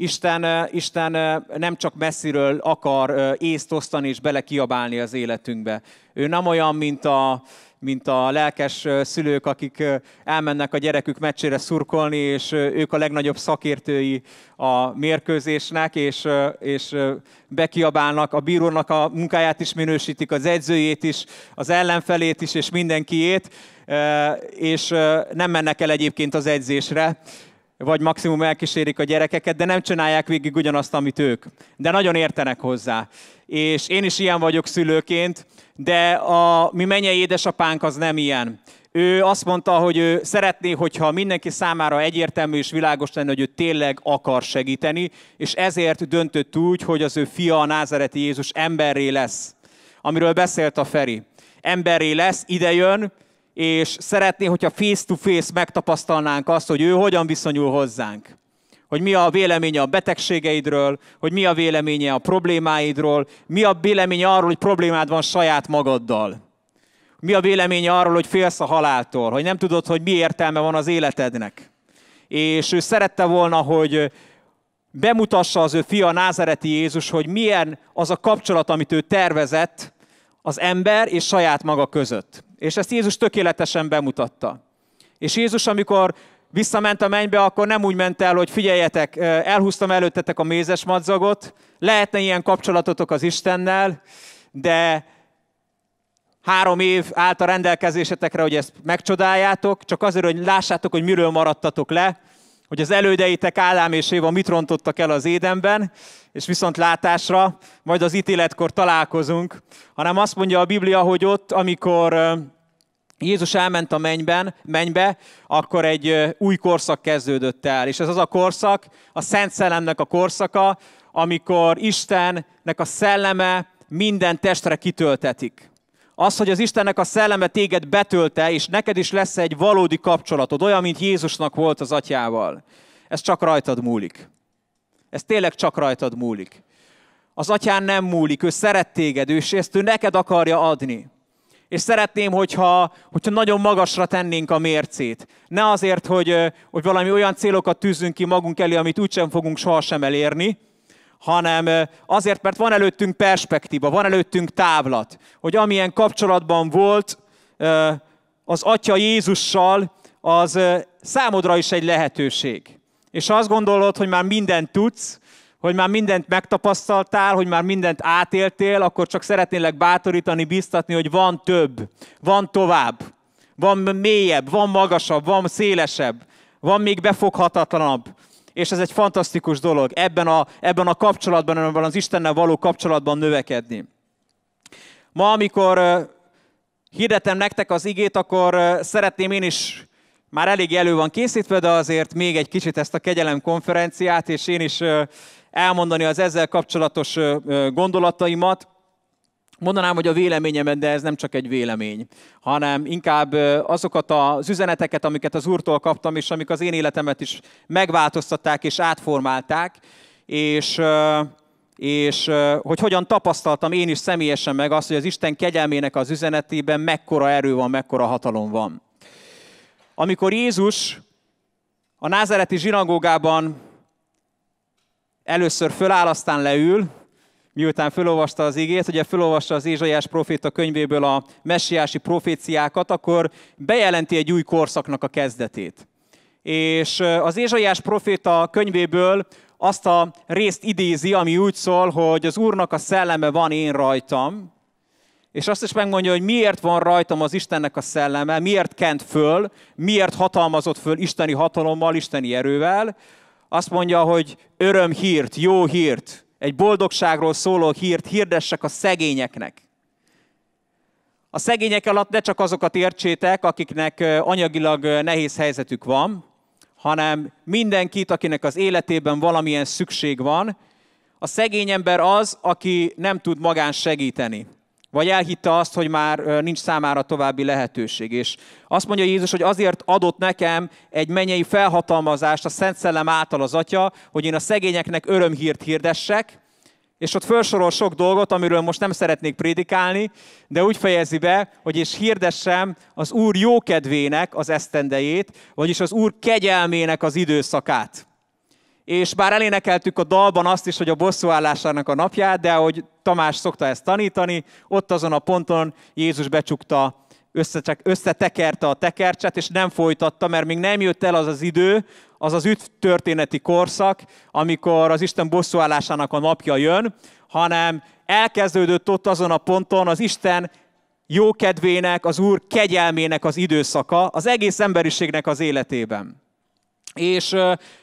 Isten, Isten nem csak messziről akar észt osztani és belekiabálni az életünkbe. Ő nem olyan, mint a, mint a lelkes szülők, akik elmennek a gyerekük meccsére szurkolni, és ők a legnagyobb szakértői a mérkőzésnek, és, és bekiabálnak, a bírónak a munkáját is minősítik, az edzőjét is, az ellenfelét is, és mindenkiét, és nem mennek el egyébként az edzésre vagy maximum elkísérik a gyerekeket, de nem csinálják végig ugyanazt, amit ők. De nagyon értenek hozzá. És én is ilyen vagyok szülőként, de a mi mennyei édesapánk az nem ilyen. Ő azt mondta, hogy ő szeretné, hogyha mindenki számára egyértelmű és világos lenne, hogy ő tényleg akar segíteni, és ezért döntött úgy, hogy az ő fia, a názareti Jézus emberré lesz, amiről beszélt a Feri. Emberré lesz, idejön, és szeretné, hogyha face-to-face megtapasztalnánk azt, hogy ő hogyan viszonyul hozzánk. Hogy mi a véleménye a betegségeidről, hogy mi a véleménye a problémáidról, mi a véleménye arról, hogy problémád van saját magaddal. Mi a véleménye arról, hogy félsz a haláltól, hogy nem tudod, hogy mi értelme van az életednek. És ő szerette volna, hogy bemutassa az ő fia, a názereti Jézus, hogy milyen az a kapcsolat, amit ő tervezett az ember és saját maga között. És ezt Jézus tökéletesen bemutatta. És Jézus, amikor visszament a mennybe, akkor nem úgy ment el, hogy figyeljetek, elhúztam előttetek a mézes madzagot, lehetne ilyen kapcsolatotok az Istennel, de három év állt a rendelkezésetekre, hogy ezt megcsodáljátok, csak azért, hogy lássátok, hogy miről maradtatok le, hogy az elődeitek Ádám és Éva mit rontottak el az édenben, és viszont látásra, majd az ítéletkor találkozunk, hanem azt mondja a Biblia, hogy ott, amikor Jézus elment a mennyben, mennybe, akkor egy új korszak kezdődött el. És ez az a korszak, a Szent Szellemnek a korszaka, amikor Istennek a szelleme minden testre kitöltetik az, hogy az Istennek a szelleme téged betölte, és neked is lesz egy valódi kapcsolatod, olyan, mint Jézusnak volt az atyával. Ez csak rajtad múlik. Ez tényleg csak rajtad múlik. Az atyán nem múlik, ő szeret téged, és ezt ő neked akarja adni. És szeretném, hogyha, hogyha nagyon magasra tennénk a mércét. Ne azért, hogy, hogy valami olyan célokat tűzünk ki magunk elé, amit úgysem fogunk sohasem elérni, hanem azért, mert van előttünk perspektíva, van előttünk távlat, hogy amilyen kapcsolatban volt az Atya Jézussal, az számodra is egy lehetőség. És ha azt gondolod, hogy már mindent tudsz, hogy már mindent megtapasztaltál, hogy már mindent átéltél, akkor csak szeretnélek bátorítani, biztatni, hogy van több, van tovább, van mélyebb, van magasabb, van szélesebb, van még befoghatatlanabb, és ez egy fantasztikus dolog, ebben a, ebben a kapcsolatban, ebben az Istennel való kapcsolatban növekedni. Ma, amikor hirdetem nektek az igét, akkor szeretném én is, már elég elő van készítve, de azért még egy kicsit ezt a kegyelem konferenciát, és én is elmondani az ezzel kapcsolatos gondolataimat mondanám, hogy a véleményemet, de ez nem csak egy vélemény, hanem inkább azokat az üzeneteket, amiket az Úrtól kaptam, és amik az én életemet is megváltoztatták és átformálták, és, és hogy hogyan tapasztaltam én is személyesen meg azt, hogy az Isten kegyelmének az üzenetében mekkora erő van, mekkora hatalom van. Amikor Jézus a názereti zsinagógában először föláll, aztán leül, miután felolvasta az igét, ugye felolvasta az Ézsaiás proféta könyvéből a messiási proféciákat, akkor bejelenti egy új korszaknak a kezdetét. És az Ézsaiás proféta könyvéből azt a részt idézi, ami úgy szól, hogy az Úrnak a szelleme van én rajtam, és azt is megmondja, hogy miért van rajtam az Istennek a szelleme, miért kent föl, miért hatalmazott föl isteni hatalommal, isteni erővel. Azt mondja, hogy öröm hírt, jó hírt, egy boldogságról szóló hírt hirdessek a szegényeknek. A szegények alatt ne csak azokat értsétek, akiknek anyagilag nehéz helyzetük van, hanem mindenkit, akinek az életében valamilyen szükség van. A szegény ember az, aki nem tud magán segíteni. Vagy elhitte azt, hogy már nincs számára további lehetőség. És azt mondja Jézus, hogy azért adott nekem egy menyei felhatalmazást a Szent Szellem által az Atya, hogy én a szegényeknek örömhírt hirdessek, és ott felsorol sok dolgot, amiről most nem szeretnék prédikálni, de úgy fejezi be, hogy és hirdessem az Úr jókedvének az esztendejét, vagyis az Úr kegyelmének az időszakát és bár elénekeltük a dalban azt is, hogy a bosszúállásának a napját, de ahogy Tamás szokta ezt tanítani, ott azon a ponton Jézus becsukta, összetekerte a tekercset, és nem folytatta, mert még nem jött el az az idő, az az üt történeti korszak, amikor az Isten bosszúállásának a napja jön, hanem elkezdődött ott azon a ponton az Isten jókedvének, az Úr kegyelmének az időszaka az egész emberiségnek az életében. És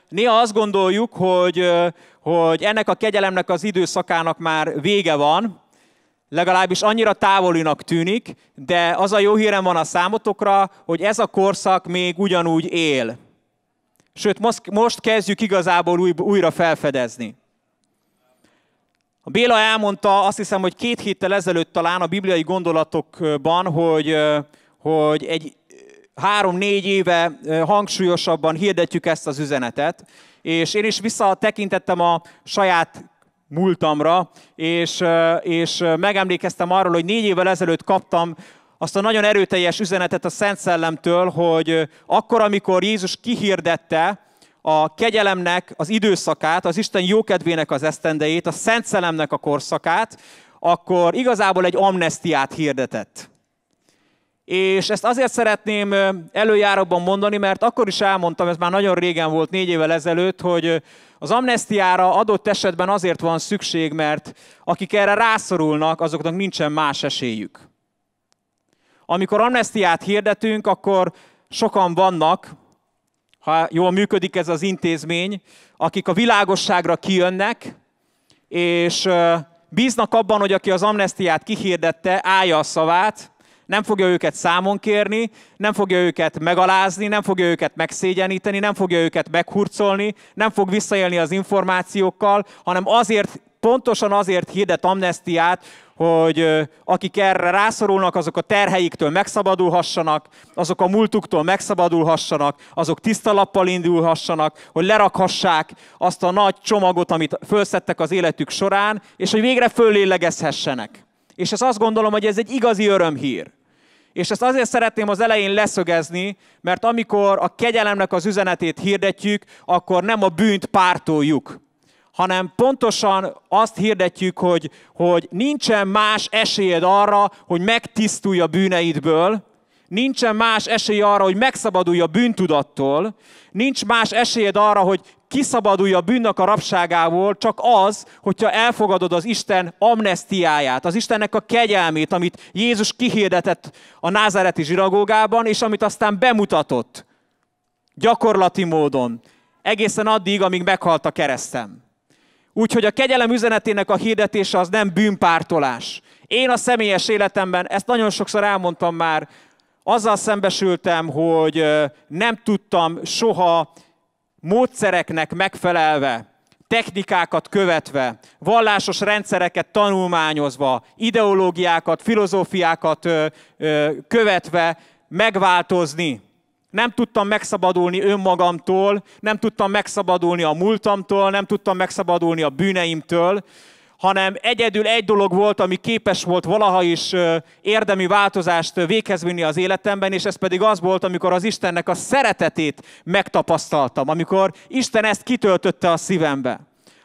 néha azt gondoljuk, hogy, hogy ennek a kegyelemnek az időszakának már vége van, legalábbis annyira távolinak tűnik, de az a jó hírem van a számotokra, hogy ez a korszak még ugyanúgy él. Sőt, most, most kezdjük igazából új, újra felfedezni. A Béla elmondta, azt hiszem, hogy két héttel ezelőtt talán a bibliai gondolatokban, hogy, hogy egy három-négy éve hangsúlyosabban hirdetjük ezt az üzenetet, és én is visszatekintettem a saját múltamra, és, és megemlékeztem arról, hogy négy évvel ezelőtt kaptam azt a nagyon erőteljes üzenetet a Szent Szellemtől, hogy akkor, amikor Jézus kihirdette a kegyelemnek az időszakát, az Isten jókedvének az esztendejét, a Szent Szellemnek a korszakát, akkor igazából egy amnestiát hirdetett. És ezt azért szeretném előjáróban mondani, mert akkor is elmondtam, ez már nagyon régen volt, négy évvel ezelőtt, hogy az amnestiára adott esetben azért van szükség, mert akik erre rászorulnak, azoknak nincsen más esélyük. Amikor amnestiát hirdetünk, akkor sokan vannak, ha jól működik ez az intézmény, akik a világosságra kijönnek, és bíznak abban, hogy aki az amnestiát kihirdette, állja a szavát, nem fogja őket számon kérni, nem fogja őket megalázni, nem fogja őket megszégyeníteni, nem fogja őket meghurcolni, nem fog visszaélni az információkkal, hanem azért, pontosan azért hirdet amnestiát, hogy akik erre rászorulnak, azok a terheiktől megszabadulhassanak, azok a múltuktól megszabadulhassanak, azok tiszta lappal indulhassanak, hogy lerakhassák azt a nagy csomagot, amit felszettek az életük során, és hogy végre föllélegezhessenek. És ez azt gondolom, hogy ez egy igazi örömhír. És ezt azért szeretném az elején leszögezni, mert amikor a kegyelemnek az üzenetét hirdetjük, akkor nem a bűnt pártoljuk, hanem pontosan azt hirdetjük, hogy, hogy nincsen más esélyed arra, hogy megtisztulj a bűneidből, Nincsen más esély arra, hogy megszabadulj a bűntudattól, nincs más esélyed arra, hogy kiszabadulj a bűnnek a rabságából, csak az, hogyha elfogadod az Isten amnestiáját, az Istennek a kegyelmét, amit Jézus kihirdetett a názáreti zsiragógában, és amit aztán bemutatott gyakorlati módon, egészen addig, amíg meghalt a keresztem. Úgyhogy a kegyelem üzenetének a hirdetése az nem bűnpártolás. Én a személyes életemben, ezt nagyon sokszor elmondtam már, azzal szembesültem, hogy nem tudtam soha módszereknek megfelelve, technikákat követve, vallásos rendszereket tanulmányozva, ideológiákat, filozófiákat követve megváltozni. Nem tudtam megszabadulni önmagamtól, nem tudtam megszabadulni a múltamtól, nem tudtam megszabadulni a bűneimtől, hanem egyedül egy dolog volt, ami képes volt valaha is érdemi változást véghez vinni az életemben, és ez pedig az volt, amikor az Istennek a szeretetét megtapasztaltam, amikor Isten ezt kitöltötte a szívembe.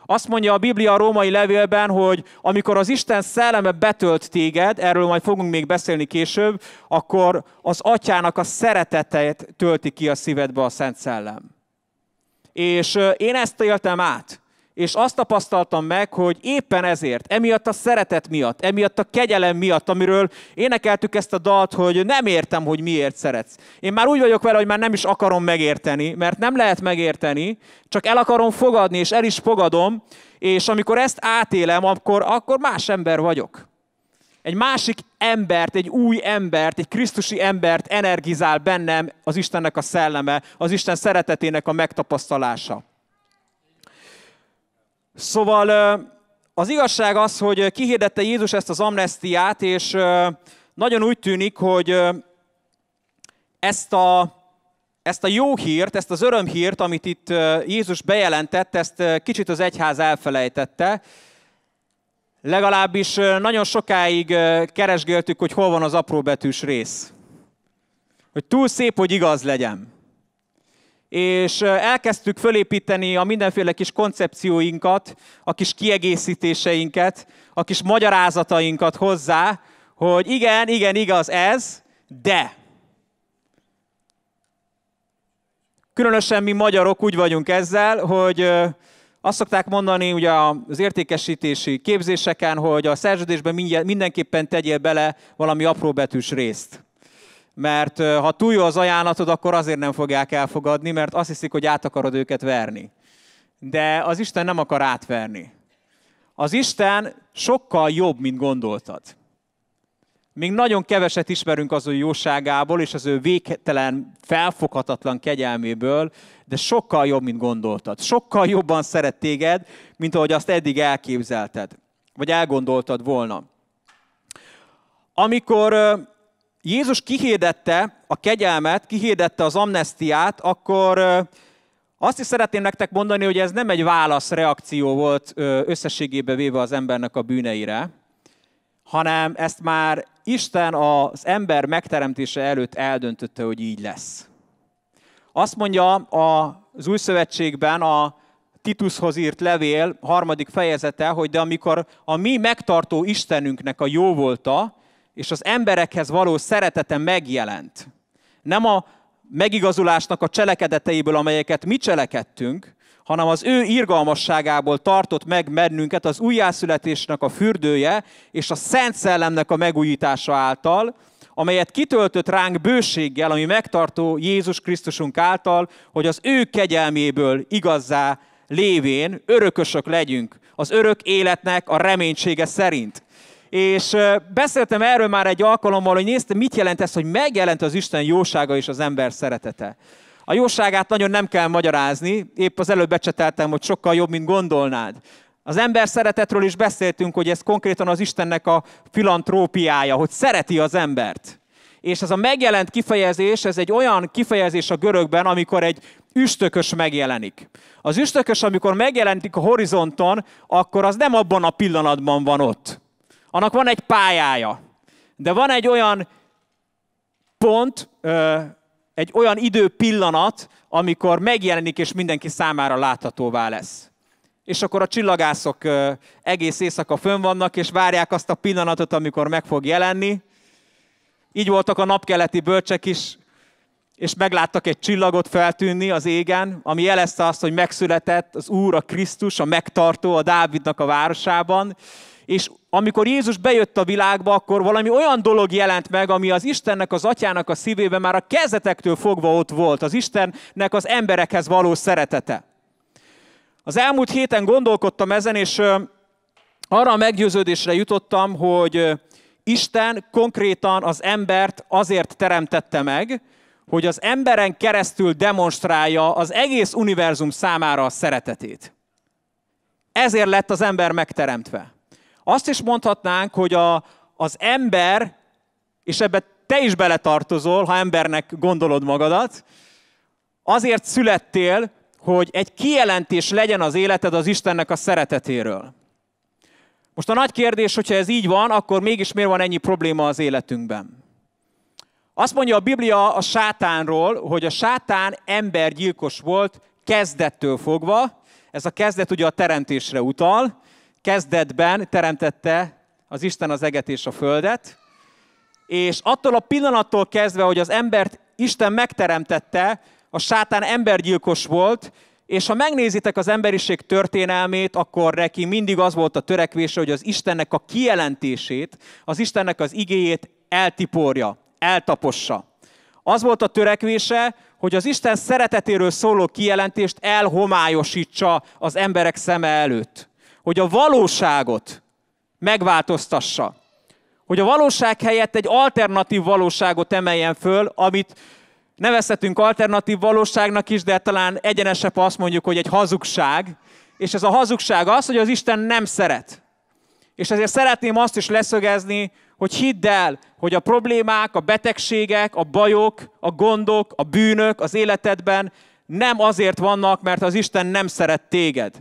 Azt mondja a Biblia a római levélben, hogy amikor az Isten szelleme betölt téged, erről majd fogunk még beszélni később, akkor az atyának a szeretetet tölti ki a szívedbe a Szent Szellem. És én ezt éltem át és azt tapasztaltam meg, hogy éppen ezért, emiatt a szeretet miatt, emiatt a kegyelem miatt, amiről énekeltük ezt a dalt, hogy nem értem, hogy miért szeretsz. Én már úgy vagyok vele, hogy már nem is akarom megérteni, mert nem lehet megérteni, csak el akarom fogadni, és el is fogadom, és amikor ezt átélem, akkor, akkor más ember vagyok. Egy másik embert, egy új embert, egy krisztusi embert energizál bennem az Istennek a szelleme, az Isten szeretetének a megtapasztalása. Szóval az igazság az, hogy kihirdette Jézus ezt az amnestiát, és nagyon úgy tűnik, hogy ezt a, ezt a jó hírt, ezt az örömhírt, amit itt Jézus bejelentett, ezt kicsit az egyház elfelejtette. Legalábbis nagyon sokáig keresgéltük, hogy hol van az apróbetűs rész. Hogy túl szép, hogy igaz legyen és elkezdtük fölépíteni a mindenféle kis koncepcióinkat, a kis kiegészítéseinket, a kis magyarázatainkat hozzá, hogy igen, igen, igaz ez, de. Különösen mi magyarok úgy vagyunk ezzel, hogy azt szokták mondani ugye az értékesítési képzéseken, hogy a szerződésben mindenképpen tegyél bele valami apróbetűs részt mert ha túl jó az ajánlatod, akkor azért nem fogják elfogadni, mert azt hiszik, hogy át akarod őket verni. De az Isten nem akar átverni. Az Isten sokkal jobb, mint gondoltad. Még nagyon keveset ismerünk az ő jóságából és az ő végtelen, felfoghatatlan kegyelméből, de sokkal jobb, mint gondoltad. Sokkal jobban szeret téged, mint ahogy azt eddig elképzelted, vagy elgondoltad volna. Amikor Jézus kihirdette a kegyelmet, kihirdette az amnestiát, akkor azt is szeretném nektek mondani, hogy ez nem egy válaszreakció volt összességében véve az embernek a bűneire, hanem ezt már Isten az ember megteremtése előtt eldöntötte, hogy így lesz. Azt mondja az Új Szövetségben a Tituszhoz írt levél harmadik fejezete, hogy de amikor a mi megtartó Istenünknek a jó volta, és az emberekhez való szeretete megjelent. Nem a megigazulásnak a cselekedeteiből, amelyeket mi cselekedtünk, hanem az ő irgalmasságából tartott meg mennünket az újjászületésnek a fürdője és a Szent Szellemnek a megújítása által, amelyet kitöltött ránk bőséggel, ami megtartó Jézus Krisztusunk által, hogy az ő kegyelméből igazzá lévén örökösök legyünk, az örök életnek a reménysége szerint. És beszéltem erről már egy alkalommal, hogy néztem, mit jelent ez, hogy megjelent az Isten jósága és az ember szeretete. A jóságát nagyon nem kell magyarázni, épp az előbb becseteltem, hogy sokkal jobb, mint gondolnád. Az ember szeretetről is beszéltünk, hogy ez konkrétan az Istennek a filantrópiája, hogy szereti az embert. És ez a megjelent kifejezés, ez egy olyan kifejezés a görögben, amikor egy üstökös megjelenik. Az üstökös, amikor megjelenik a horizonton, akkor az nem abban a pillanatban van ott, annak van egy pályája. De van egy olyan pont, egy olyan idő pillanat, amikor megjelenik és mindenki számára láthatóvá lesz. És akkor a csillagászok egész éjszaka fönn vannak, és várják azt a pillanatot, amikor meg fog jelenni. Így voltak a napkeleti bölcsek is, és megláttak egy csillagot feltűnni az égen, ami jelezte azt, hogy megszületett az Úr, a Krisztus, a megtartó, a Dávidnak a városában, és amikor Jézus bejött a világba, akkor valami olyan dolog jelent meg, ami az Istennek, az Atyának a szívében már a kezetektől fogva ott volt, az Istennek az emberekhez való szeretete. Az elmúlt héten gondolkodtam ezen, és arra a meggyőződésre jutottam, hogy Isten konkrétan az embert azért teremtette meg, hogy az emberen keresztül demonstrálja az egész univerzum számára a szeretetét. Ezért lett az ember megteremtve. Azt is mondhatnánk, hogy a, az ember, és ebbe te is beletartozol, ha embernek gondolod magadat, azért születtél, hogy egy kijelentés legyen az életed az Istennek a szeretetéről. Most a nagy kérdés, hogyha ez így van, akkor mégis miért van ennyi probléma az életünkben? Azt mondja a Biblia a sátánról, hogy a sátán embergyilkos volt kezdettől fogva, ez a kezdet ugye a teremtésre utal, kezdetben teremtette az Isten az eget és a földet, és attól a pillanattól kezdve, hogy az embert Isten megteremtette, a sátán embergyilkos volt, és ha megnézitek az emberiség történelmét, akkor neki mindig az volt a törekvése, hogy az Istennek a kijelentését, az Istennek az igéjét eltiporja, eltapossa. Az volt a törekvése, hogy az Isten szeretetéről szóló kijelentést elhomályosítsa az emberek szeme előtt hogy a valóságot megváltoztassa. Hogy a valóság helyett egy alternatív valóságot emeljen föl, amit nevezhetünk alternatív valóságnak is, de talán egyenesebb, azt mondjuk, hogy egy hazugság. És ez a hazugság az, hogy az Isten nem szeret. És ezért szeretném azt is leszögezni, hogy hidd el, hogy a problémák, a betegségek, a bajok, a gondok, a bűnök az életedben nem azért vannak, mert az Isten nem szeret téged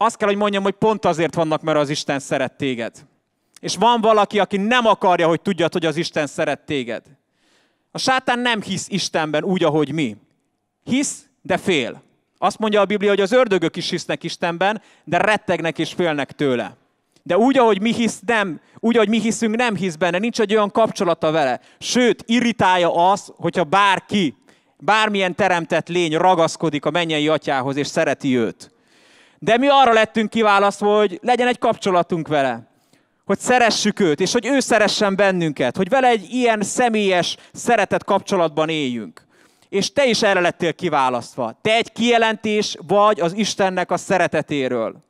azt kell, hogy mondjam, hogy pont azért vannak, mert az Isten szeret téged. És van valaki, aki nem akarja, hogy tudjad, hogy az Isten szeret téged. A sátán nem hisz Istenben úgy, ahogy mi. Hisz, de fél. Azt mondja a Biblia, hogy az ördögök is hisznek Istenben, de rettegnek és félnek tőle. De úgy, ahogy mi hisz, nem, úgy, ahogy mi hiszünk, nem hisz benne, nincs egy olyan kapcsolata vele. Sőt, irritálja az, hogyha bárki, bármilyen teremtett lény ragaszkodik a mennyei atyához és szereti őt. De mi arra lettünk kiválasztva, hogy legyen egy kapcsolatunk vele. Hogy szeressük őt, és hogy ő szeressen bennünket. Hogy vele egy ilyen személyes, szeretett kapcsolatban éljünk. És te is erre lettél kiválasztva. Te egy kijelentés vagy az Istennek a szeretetéről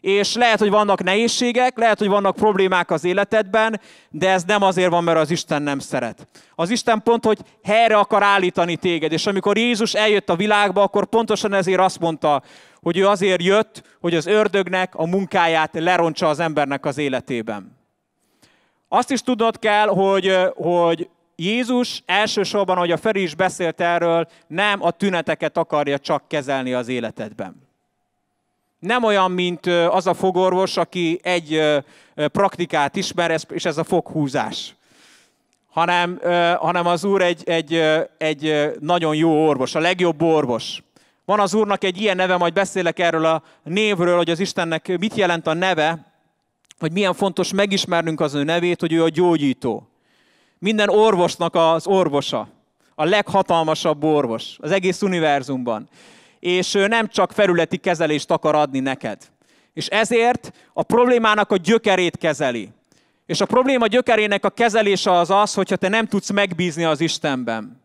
és lehet, hogy vannak nehézségek, lehet, hogy vannak problémák az életedben, de ez nem azért van, mert az Isten nem szeret. Az Isten pont, hogy helyre akar állítani téged, és amikor Jézus eljött a világba, akkor pontosan ezért azt mondta, hogy ő azért jött, hogy az ördögnek a munkáját lerontsa az embernek az életében. Azt is tudnod kell, hogy, hogy Jézus elsősorban, ahogy a Feri is beszélt erről, nem a tüneteket akarja csak kezelni az életedben. Nem olyan, mint az a fogorvos, aki egy praktikát ismer, és ez a foghúzás. Hanem, hanem az úr egy, egy, egy nagyon jó orvos, a legjobb orvos. Van az úrnak egy ilyen neve, majd beszélek erről a névről, hogy az Istennek mit jelent a neve, hogy milyen fontos megismernünk az ő nevét, hogy ő a gyógyító. Minden orvosnak az orvosa, a leghatalmasabb orvos az egész univerzumban és nem csak felületi kezelést akar adni neked. És ezért a problémának a gyökerét kezeli. És a probléma gyökerének a kezelése az az, hogyha te nem tudsz megbízni az Istenben.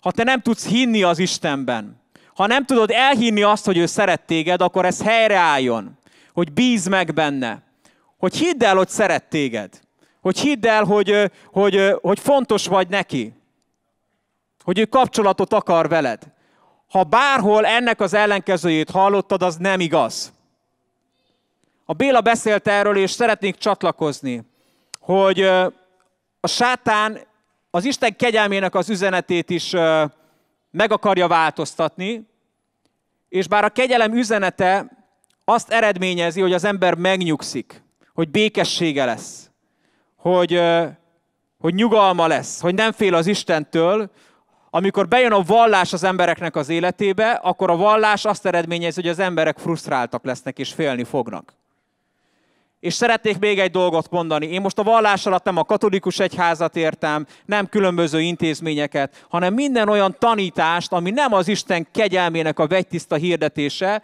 Ha te nem tudsz hinni az Istenben. Ha nem tudod elhinni azt, hogy ő szeret téged, akkor ez helyreálljon. Hogy bíz meg benne. Hogy hidd el, hogy szeret téged. Hogy hidd el, hogy, hogy, hogy fontos vagy neki. Hogy ő kapcsolatot akar veled. Ha bárhol ennek az ellenkezőjét hallottad, az nem igaz. A Béla beszélt erről, és szeretnék csatlakozni, hogy a sátán az Isten kegyelmének az üzenetét is meg akarja változtatni, és bár a kegyelem üzenete azt eredményezi, hogy az ember megnyugszik, hogy békessége lesz, hogy, hogy nyugalma lesz, hogy nem fél az Istentől, amikor bejön a vallás az embereknek az életébe, akkor a vallás azt eredményez, hogy az emberek frusztráltak lesznek és félni fognak. És szeretnék még egy dolgot mondani. Én most a vallás alatt nem a katolikus egyházat értem, nem különböző intézményeket, hanem minden olyan tanítást, ami nem az Isten kegyelmének a vegytiszta hirdetése,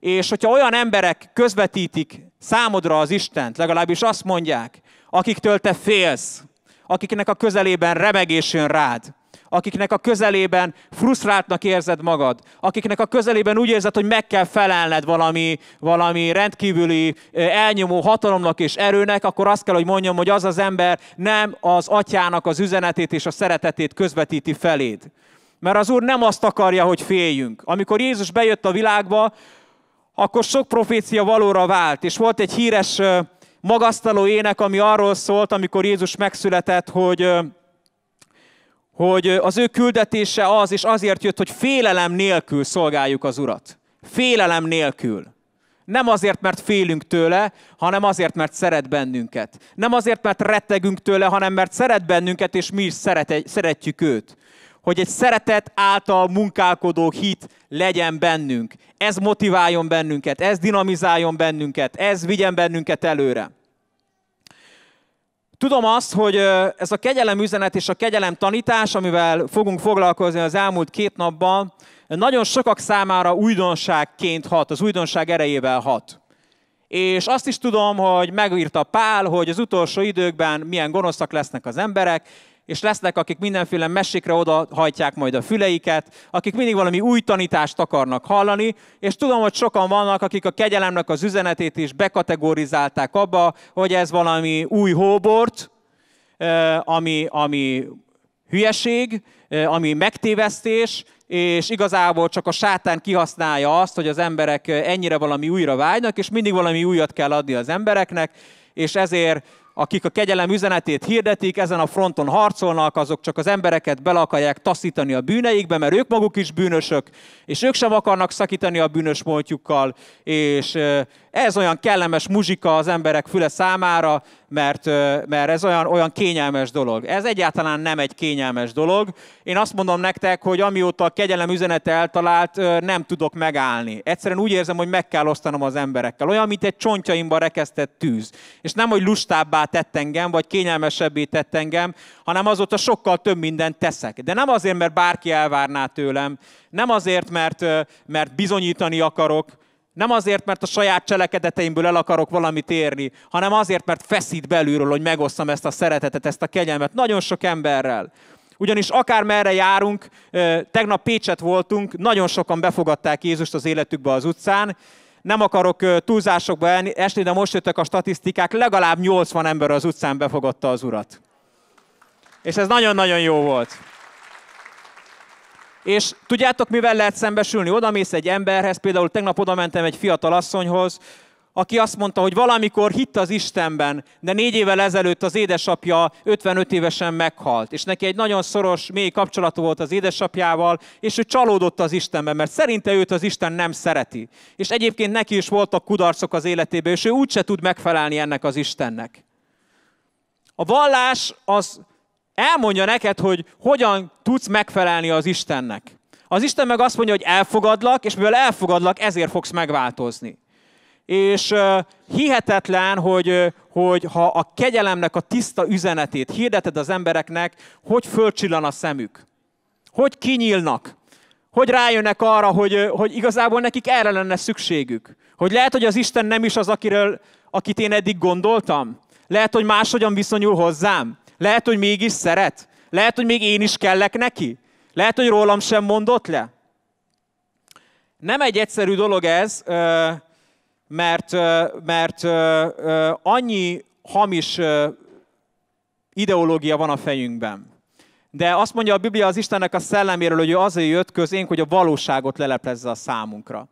és hogyha olyan emberek közvetítik számodra az Istent, legalábbis azt mondják, akiktől te félsz, akiknek a közelében remegés jön rád, akiknek a közelében frusztráltnak érzed magad, akiknek a közelében úgy érzed, hogy meg kell felelned valami, valami rendkívüli elnyomó hatalomnak és erőnek, akkor azt kell, hogy mondjam, hogy az az ember nem az atyának az üzenetét és a szeretetét közvetíti feléd. Mert az Úr nem azt akarja, hogy féljünk. Amikor Jézus bejött a világba, akkor sok profécia valóra vált, és volt egy híres magasztaló ének, ami arról szólt, amikor Jézus megszületett, hogy hogy az ő küldetése az, és azért jött, hogy félelem nélkül szolgáljuk az Urat. Félelem nélkül. Nem azért, mert félünk tőle, hanem azért, mert szeret bennünket. Nem azért, mert rettegünk tőle, hanem mert szeret bennünket, és mi is szeret, szeretjük őt. Hogy egy szeretet által munkálkodó hit legyen bennünk. Ez motiváljon bennünket, ez dinamizáljon bennünket, ez vigyen bennünket előre. Tudom azt, hogy ez a kegyelem üzenet és a kegyelem tanítás, amivel fogunk foglalkozni az elmúlt két napban, nagyon sokak számára újdonságként hat, az újdonság erejével hat. És azt is tudom, hogy megírta Pál, hogy az utolsó időkben milyen gonoszak lesznek az emberek, és lesznek, akik mindenféle mesékre odahajtják majd a füleiket, akik mindig valami új tanítást akarnak hallani, és tudom, hogy sokan vannak, akik a kegyelemnek az üzenetét is bekategorizálták abba, hogy ez valami új hóbort, ami, ami hülyeség, ami megtévesztés, és igazából csak a sátán kihasználja azt, hogy az emberek ennyire valami újra vágynak, és mindig valami újat kell adni az embereknek, és ezért akik a kegyelem üzenetét hirdetik, ezen a fronton harcolnak, azok csak az embereket bele akarják taszítani a bűneikbe, mert ők maguk is bűnösök, és ők sem akarnak szakítani a bűnös múltjukkal, és ez olyan kellemes muzsika az emberek füle számára, mert, mert ez olyan, olyan kényelmes dolog. Ez egyáltalán nem egy kényelmes dolog. Én azt mondom nektek, hogy amióta a kegyelem üzenete eltalált, nem tudok megállni. Egyszerűen úgy érzem, hogy meg kell osztanom az emberekkel. Olyan, mint egy csontjaimba rekesztett tűz. És nem, hogy lustábbá tett engem, vagy kényelmesebbé tett engem, hanem azóta sokkal több mindent teszek. De nem azért, mert bárki elvárná tőlem, nem azért, mert, mert bizonyítani akarok, nem azért, mert a saját cselekedeteimből el akarok valamit érni, hanem azért, mert feszít belülről, hogy megosszam ezt a szeretetet, ezt a kegyelmet nagyon sok emberrel. Ugyanis akár merre járunk, tegnap Pécset voltunk, nagyon sokan befogadták Jézust az életükbe az utcán, nem akarok túlzásokba esni, de most jöttek a statisztikák, legalább 80 ember az utcán befogadta az urat. És ez nagyon-nagyon jó volt. És tudjátok, mivel lehet szembesülni? Oda mész egy emberhez, például tegnap oda mentem egy fiatal asszonyhoz, aki azt mondta, hogy valamikor hitt az Istenben, de négy évvel ezelőtt az édesapja 55 évesen meghalt, és neki egy nagyon szoros, mély kapcsolata volt az édesapjával, és ő csalódott az Istenben, mert szerinte őt az Isten nem szereti. És egyébként neki is voltak kudarcok az életében, és ő úgyse tud megfelelni ennek az Istennek. A vallás az elmondja neked, hogy hogyan tudsz megfelelni az Istennek. Az Isten meg azt mondja, hogy elfogadlak, és mivel elfogadlak, ezért fogsz megváltozni. És uh, hihetetlen, hogy, hogy ha a kegyelemnek a tiszta üzenetét hirdeted az embereknek, hogy fölcsillan a szemük, hogy kinyílnak, hogy rájönnek arra, hogy, hogy igazából nekik erre lenne szükségük. Hogy lehet, hogy az Isten nem is az, akiről, akit én eddig gondoltam. Lehet, hogy máshogyan viszonyul hozzám. Lehet, hogy mégis szeret. Lehet, hogy még én is kellek neki. Lehet, hogy rólam sem mondott le. Nem egy egyszerű dolog ez, mert, mert annyi hamis ideológia van a fejünkben. De azt mondja a Biblia az Istennek a szelleméről, hogy ő azért jött közénk, hogy a valóságot leleplezze a számunkra.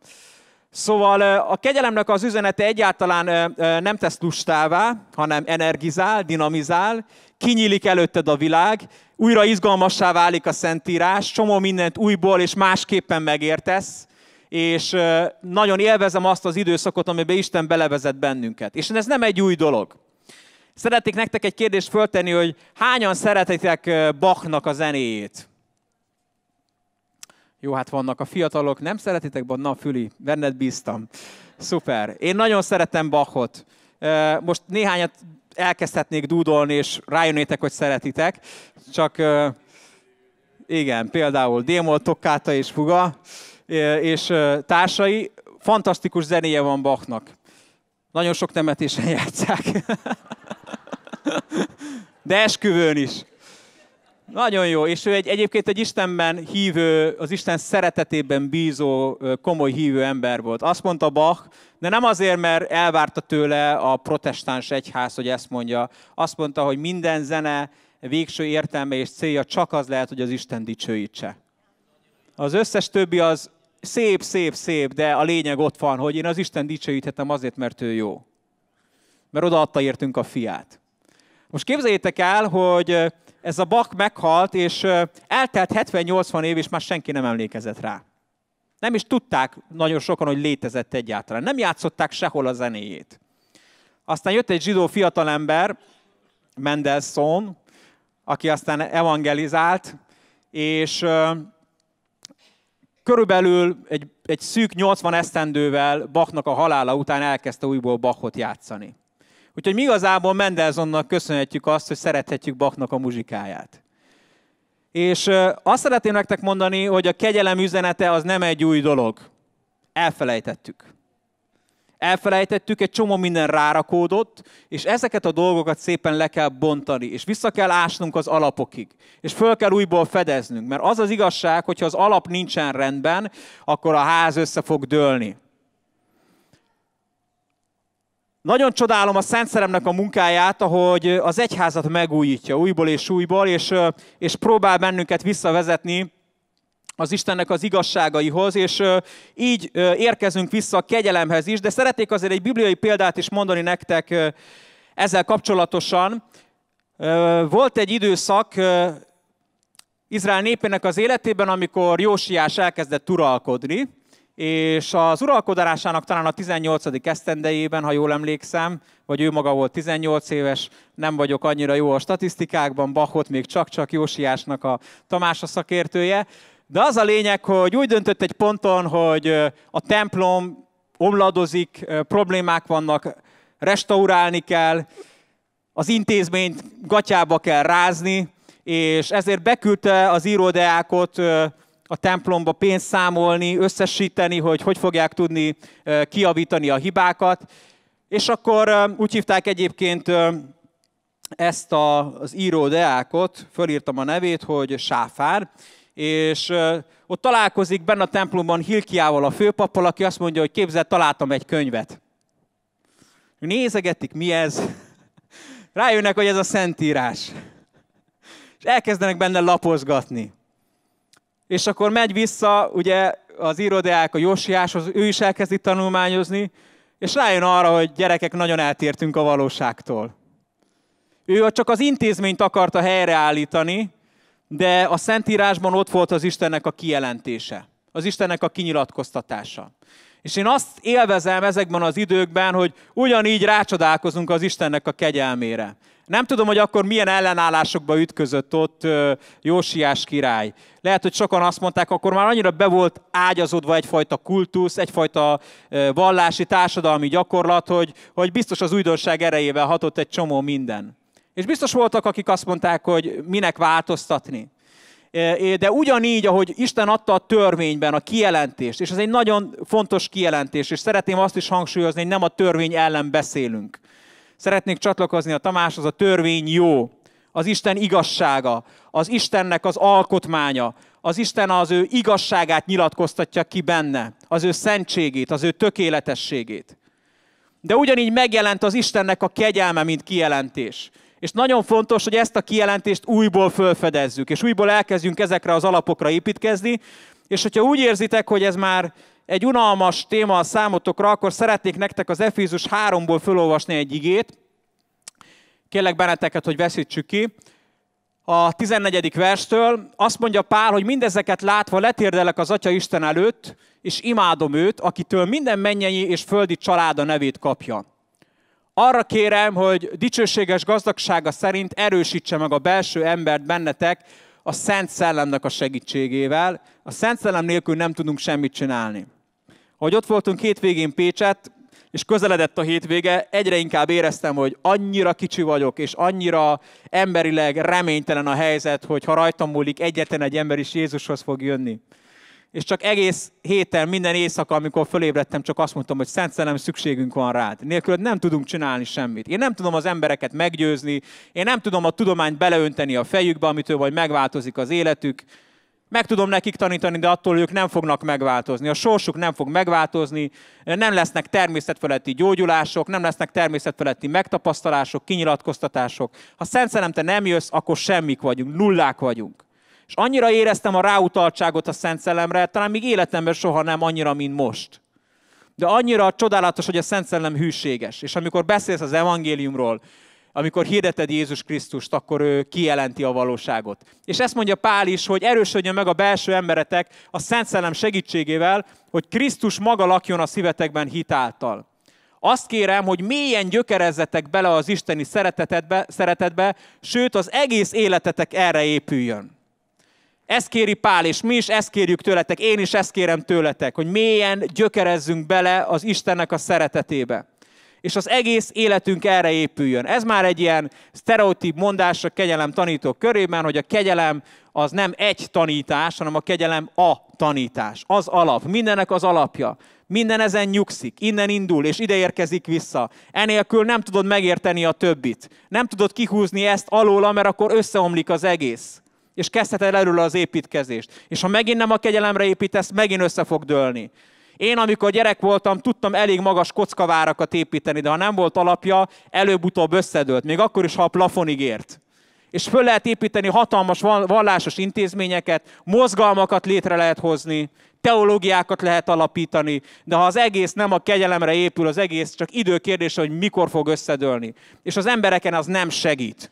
Szóval a kegyelemnek az üzenete egyáltalán nem tesz lustává, hanem energizál, dinamizál, kinyílik előtted a világ, újra izgalmassá válik a Szentírás, csomó mindent újból és másképpen megértesz, és nagyon élvezem azt az időszakot, amiben Isten belevezet bennünket. És ez nem egy új dolog. Szeretnék nektek egy kérdést föltenni, hogy hányan szeretitek Bachnak a zenéjét? Jó, hát vannak a fiatalok, nem szeretitek Bach? Na, Füli, benned bíztam. Szuper. Én nagyon szeretem Bachot. Most néhányat elkezdhetnék dúdolni, és rájönnétek, hogy szeretitek. Csak igen, például Démol, Tokkáta és Fuga, és társai. Fantasztikus zenéje van Bachnak. Nagyon sok temetésen játszák. De esküvőn is. Nagyon jó, és ő egy, egyébként egy Istenben hívő, az Isten szeretetében bízó, komoly hívő ember volt. Azt mondta Bach, de nem azért, mert elvárta tőle a protestáns egyház, hogy ezt mondja. Azt mondta, hogy minden zene végső értelme és célja csak az lehet, hogy az Isten dicsőítse. Az összes többi az szép, szép, szép, de a lényeg ott van, hogy én az Isten dicsőíthetem azért, mert ő jó. Mert odaadta értünk a fiát. Most képzeljétek el, hogy ez a bak meghalt, és eltelt 70-80 év, és már senki nem emlékezett rá. Nem is tudták nagyon sokan, hogy létezett egyáltalán. Nem játszották sehol a zenéjét. Aztán jött egy zsidó fiatalember, Mendelssohn, aki aztán evangelizált, és körülbelül egy, egy szűk 80 esztendővel Bachnak a halála után elkezdte újból Bachot játszani. Úgyhogy mi igazából Mendelzonnak köszönhetjük azt, hogy szerethetjük Bachnak a muzsikáját. És azt szeretném nektek mondani, hogy a kegyelem üzenete az nem egy új dolog. Elfelejtettük. Elfelejtettük, egy csomó minden rárakódott, és ezeket a dolgokat szépen le kell bontani, és vissza kell ásnunk az alapokig, és föl kell újból fedeznünk, mert az az igazság, hogyha az alap nincsen rendben, akkor a ház össze fog dőlni. Nagyon csodálom a Szent Szeremnek a munkáját, ahogy az egyházat megújítja újból és újból, és, és próbál bennünket visszavezetni az Istennek az igazságaihoz, és így érkezünk vissza a kegyelemhez is, de szeretnék azért egy bibliai példát is mondani nektek ezzel kapcsolatosan. Volt egy időszak Izrael népének az életében, amikor Jósiás elkezdett uralkodni, és az uralkodásának talán a 18. esztendejében, ha jól emlékszem, vagy ő maga volt 18 éves, nem vagyok annyira jó a statisztikákban, Bachot még csak-csak Jósiásnak a a szakértője, de az a lényeg, hogy úgy döntött egy ponton, hogy a templom omladozik, problémák vannak, restaurálni kell, az intézményt gatyába kell rázni, és ezért beküldte az íródeákot a templomba pénzt számolni, összesíteni, hogy hogy fogják tudni kiavítani a hibákat. És akkor úgy hívták egyébként ezt a, az író Deákot, fölírtam a nevét, hogy Sáfár, és ott találkozik benne a templomban Hilkiával, a főpappal, aki azt mondja, hogy képzel, találtam egy könyvet. Nézegetik, mi ez? Rájönnek, hogy ez a szentírás. És elkezdenek benne lapozgatni és akkor megy vissza, ugye az irodeák a Josiáshoz, ő is elkezdi tanulmányozni, és rájön arra, hogy gyerekek, nagyon eltértünk a valóságtól. Ő csak az intézményt akarta helyreállítani, de a Szentírásban ott volt az Istennek a kijelentése, az Istennek a kinyilatkoztatása. És én azt élvezem ezekben az időkben, hogy ugyanígy rácsodálkozunk az Istennek a kegyelmére. Nem tudom, hogy akkor milyen ellenállásokba ütközött ott Jósiás király. Lehet, hogy sokan azt mondták, akkor már annyira be volt ágyazódva egyfajta kultusz, egyfajta vallási, társadalmi gyakorlat, hogy, hogy biztos az újdonság erejével hatott egy csomó minden. És biztos voltak, akik azt mondták, hogy minek változtatni. De ugyanígy, ahogy Isten adta a törvényben a kijelentést, és ez egy nagyon fontos kijelentés, és szeretném azt is hangsúlyozni, hogy nem a törvény ellen beszélünk Szeretnék csatlakozni a tamás az a törvény jó, az Isten igazsága, az Istennek az alkotmánya, az Isten az ő igazságát nyilatkoztatja ki benne, az ő szentségét, az ő tökéletességét. De ugyanígy megjelent az Istennek a kegyelme, mint kijelentés. És nagyon fontos, hogy ezt a kijelentést újból felfedezzük és újból elkezdjünk ezekre az alapokra építkezni, és hogyha úgy érzitek, hogy ez már egy unalmas téma a számotokra, akkor szeretnék nektek az Efézus 3-ból fölolvasni egy igét. Kérlek benneteket, hogy veszítsük ki. A 14. verstől azt mondja Pál, hogy mindezeket látva letérdelek az Atya Isten előtt, és imádom őt, akitől minden mennyei és földi családa nevét kapja. Arra kérem, hogy dicsőséges gazdagsága szerint erősítse meg a belső embert bennetek a Szent Szellemnek a segítségével. A Szent Szellem nélkül nem tudunk semmit csinálni. Ahogy ott voltunk hétvégén Pécset, és közeledett a hétvége, egyre inkább éreztem, hogy annyira kicsi vagyok, és annyira emberileg reménytelen a helyzet, hogy ha rajtam múlik, egyetlen egy ember is Jézushoz fog jönni. És csak egész héten, minden éjszaka, amikor fölébredtem, csak azt mondtam, hogy Szent Szellem, szükségünk van rád. Nélkülöd nem tudunk csinálni semmit. Én nem tudom az embereket meggyőzni, én nem tudom a tudományt beleönteni a fejükbe, amitől majd megváltozik az életük meg tudom nekik tanítani, de attól ők nem fognak megváltozni. A sorsuk nem fog megváltozni, nem lesznek természetfeletti gyógyulások, nem lesznek természetfeletti megtapasztalások, kinyilatkoztatások. Ha Szent Szellem, te nem jössz, akkor semmik vagyunk, nullák vagyunk. És annyira éreztem a ráutaltságot a Szent Szellemre, talán még életemben soha nem annyira, mint most. De annyira csodálatos, hogy a Szent Szellem hűséges. És amikor beszélsz az evangéliumról, amikor hirdeted Jézus Krisztust, akkor ő kijelenti a valóságot. És ezt mondja Pál is, hogy erősödjön meg a belső emberetek a Szent Szellem segítségével, hogy Krisztus maga lakjon a szívetekben hitáltal. Azt kérem, hogy mélyen gyökerezzetek bele az isteni szeretetbe, szeretetbe, sőt az egész életetek erre épüljön. Ezt kéri Pál, és mi is ezt kérjük tőletek, én is ezt kérem tőletek, hogy mélyen gyökerezzünk bele az Istennek a szeretetébe és az egész életünk erre épüljön. Ez már egy ilyen sztereotíp mondás a kegyelem tanítók körében, hogy a kegyelem az nem egy tanítás, hanem a kegyelem a tanítás. Az alap, Mindenek az alapja. Minden ezen nyugszik, innen indul, és ide érkezik vissza. Enélkül nem tudod megérteni a többit. Nem tudod kihúzni ezt alól, mert akkor összeomlik az egész. És kezdheted előle az építkezést. És ha megint nem a kegyelemre építesz, megint össze fog dőlni. Én, amikor gyerek voltam, tudtam elég magas kockavárakat építeni, de ha nem volt alapja, előbb-utóbb összedőlt, még akkor is, ha a plafonig ért. És föl lehet építeni hatalmas vallásos intézményeket, mozgalmakat létre lehet hozni, teológiákat lehet alapítani, de ha az egész nem a kegyelemre épül, az egész csak időkérdése, hogy mikor fog összedőlni. És az embereken az nem segít.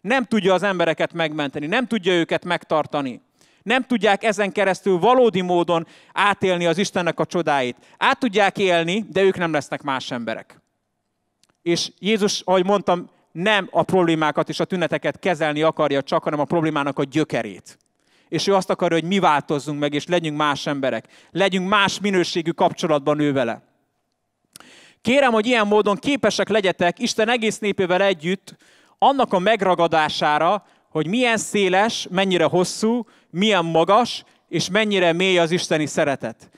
Nem tudja az embereket megmenteni, nem tudja őket megtartani. Nem tudják ezen keresztül valódi módon átélni az Istennek a csodáit. Át tudják élni, de ők nem lesznek más emberek. És Jézus, ahogy mondtam, nem a problémákat és a tüneteket kezelni akarja csak, hanem a problémának a gyökerét. És ő azt akarja, hogy mi változzunk meg, és legyünk más emberek. Legyünk más minőségű kapcsolatban ő vele. Kérem, hogy ilyen módon képesek legyetek Isten egész népével együtt annak a megragadására, hogy milyen széles, mennyire hosszú, milyen magas és mennyire mély az isteni szeretet.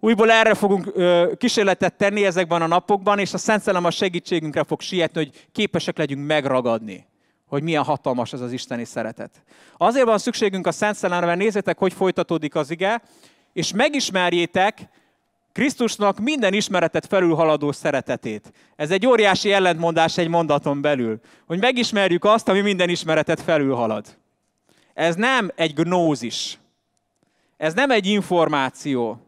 Újból erre fogunk ö, kísérletet tenni ezekben a napokban, és a Szent Szellem a segítségünkre fog sietni, hogy képesek legyünk megragadni, hogy milyen hatalmas ez az isteni szeretet. Azért van szükségünk a Szent Szellemre, mert nézzétek, hogy folytatódik az ige, és megismerjétek Krisztusnak minden ismeretet felülhaladó szeretetét. Ez egy óriási ellentmondás egy mondaton belül, hogy megismerjük azt, ami minden ismeretet felülhalad. Ez nem egy gnózis. Ez nem egy információ.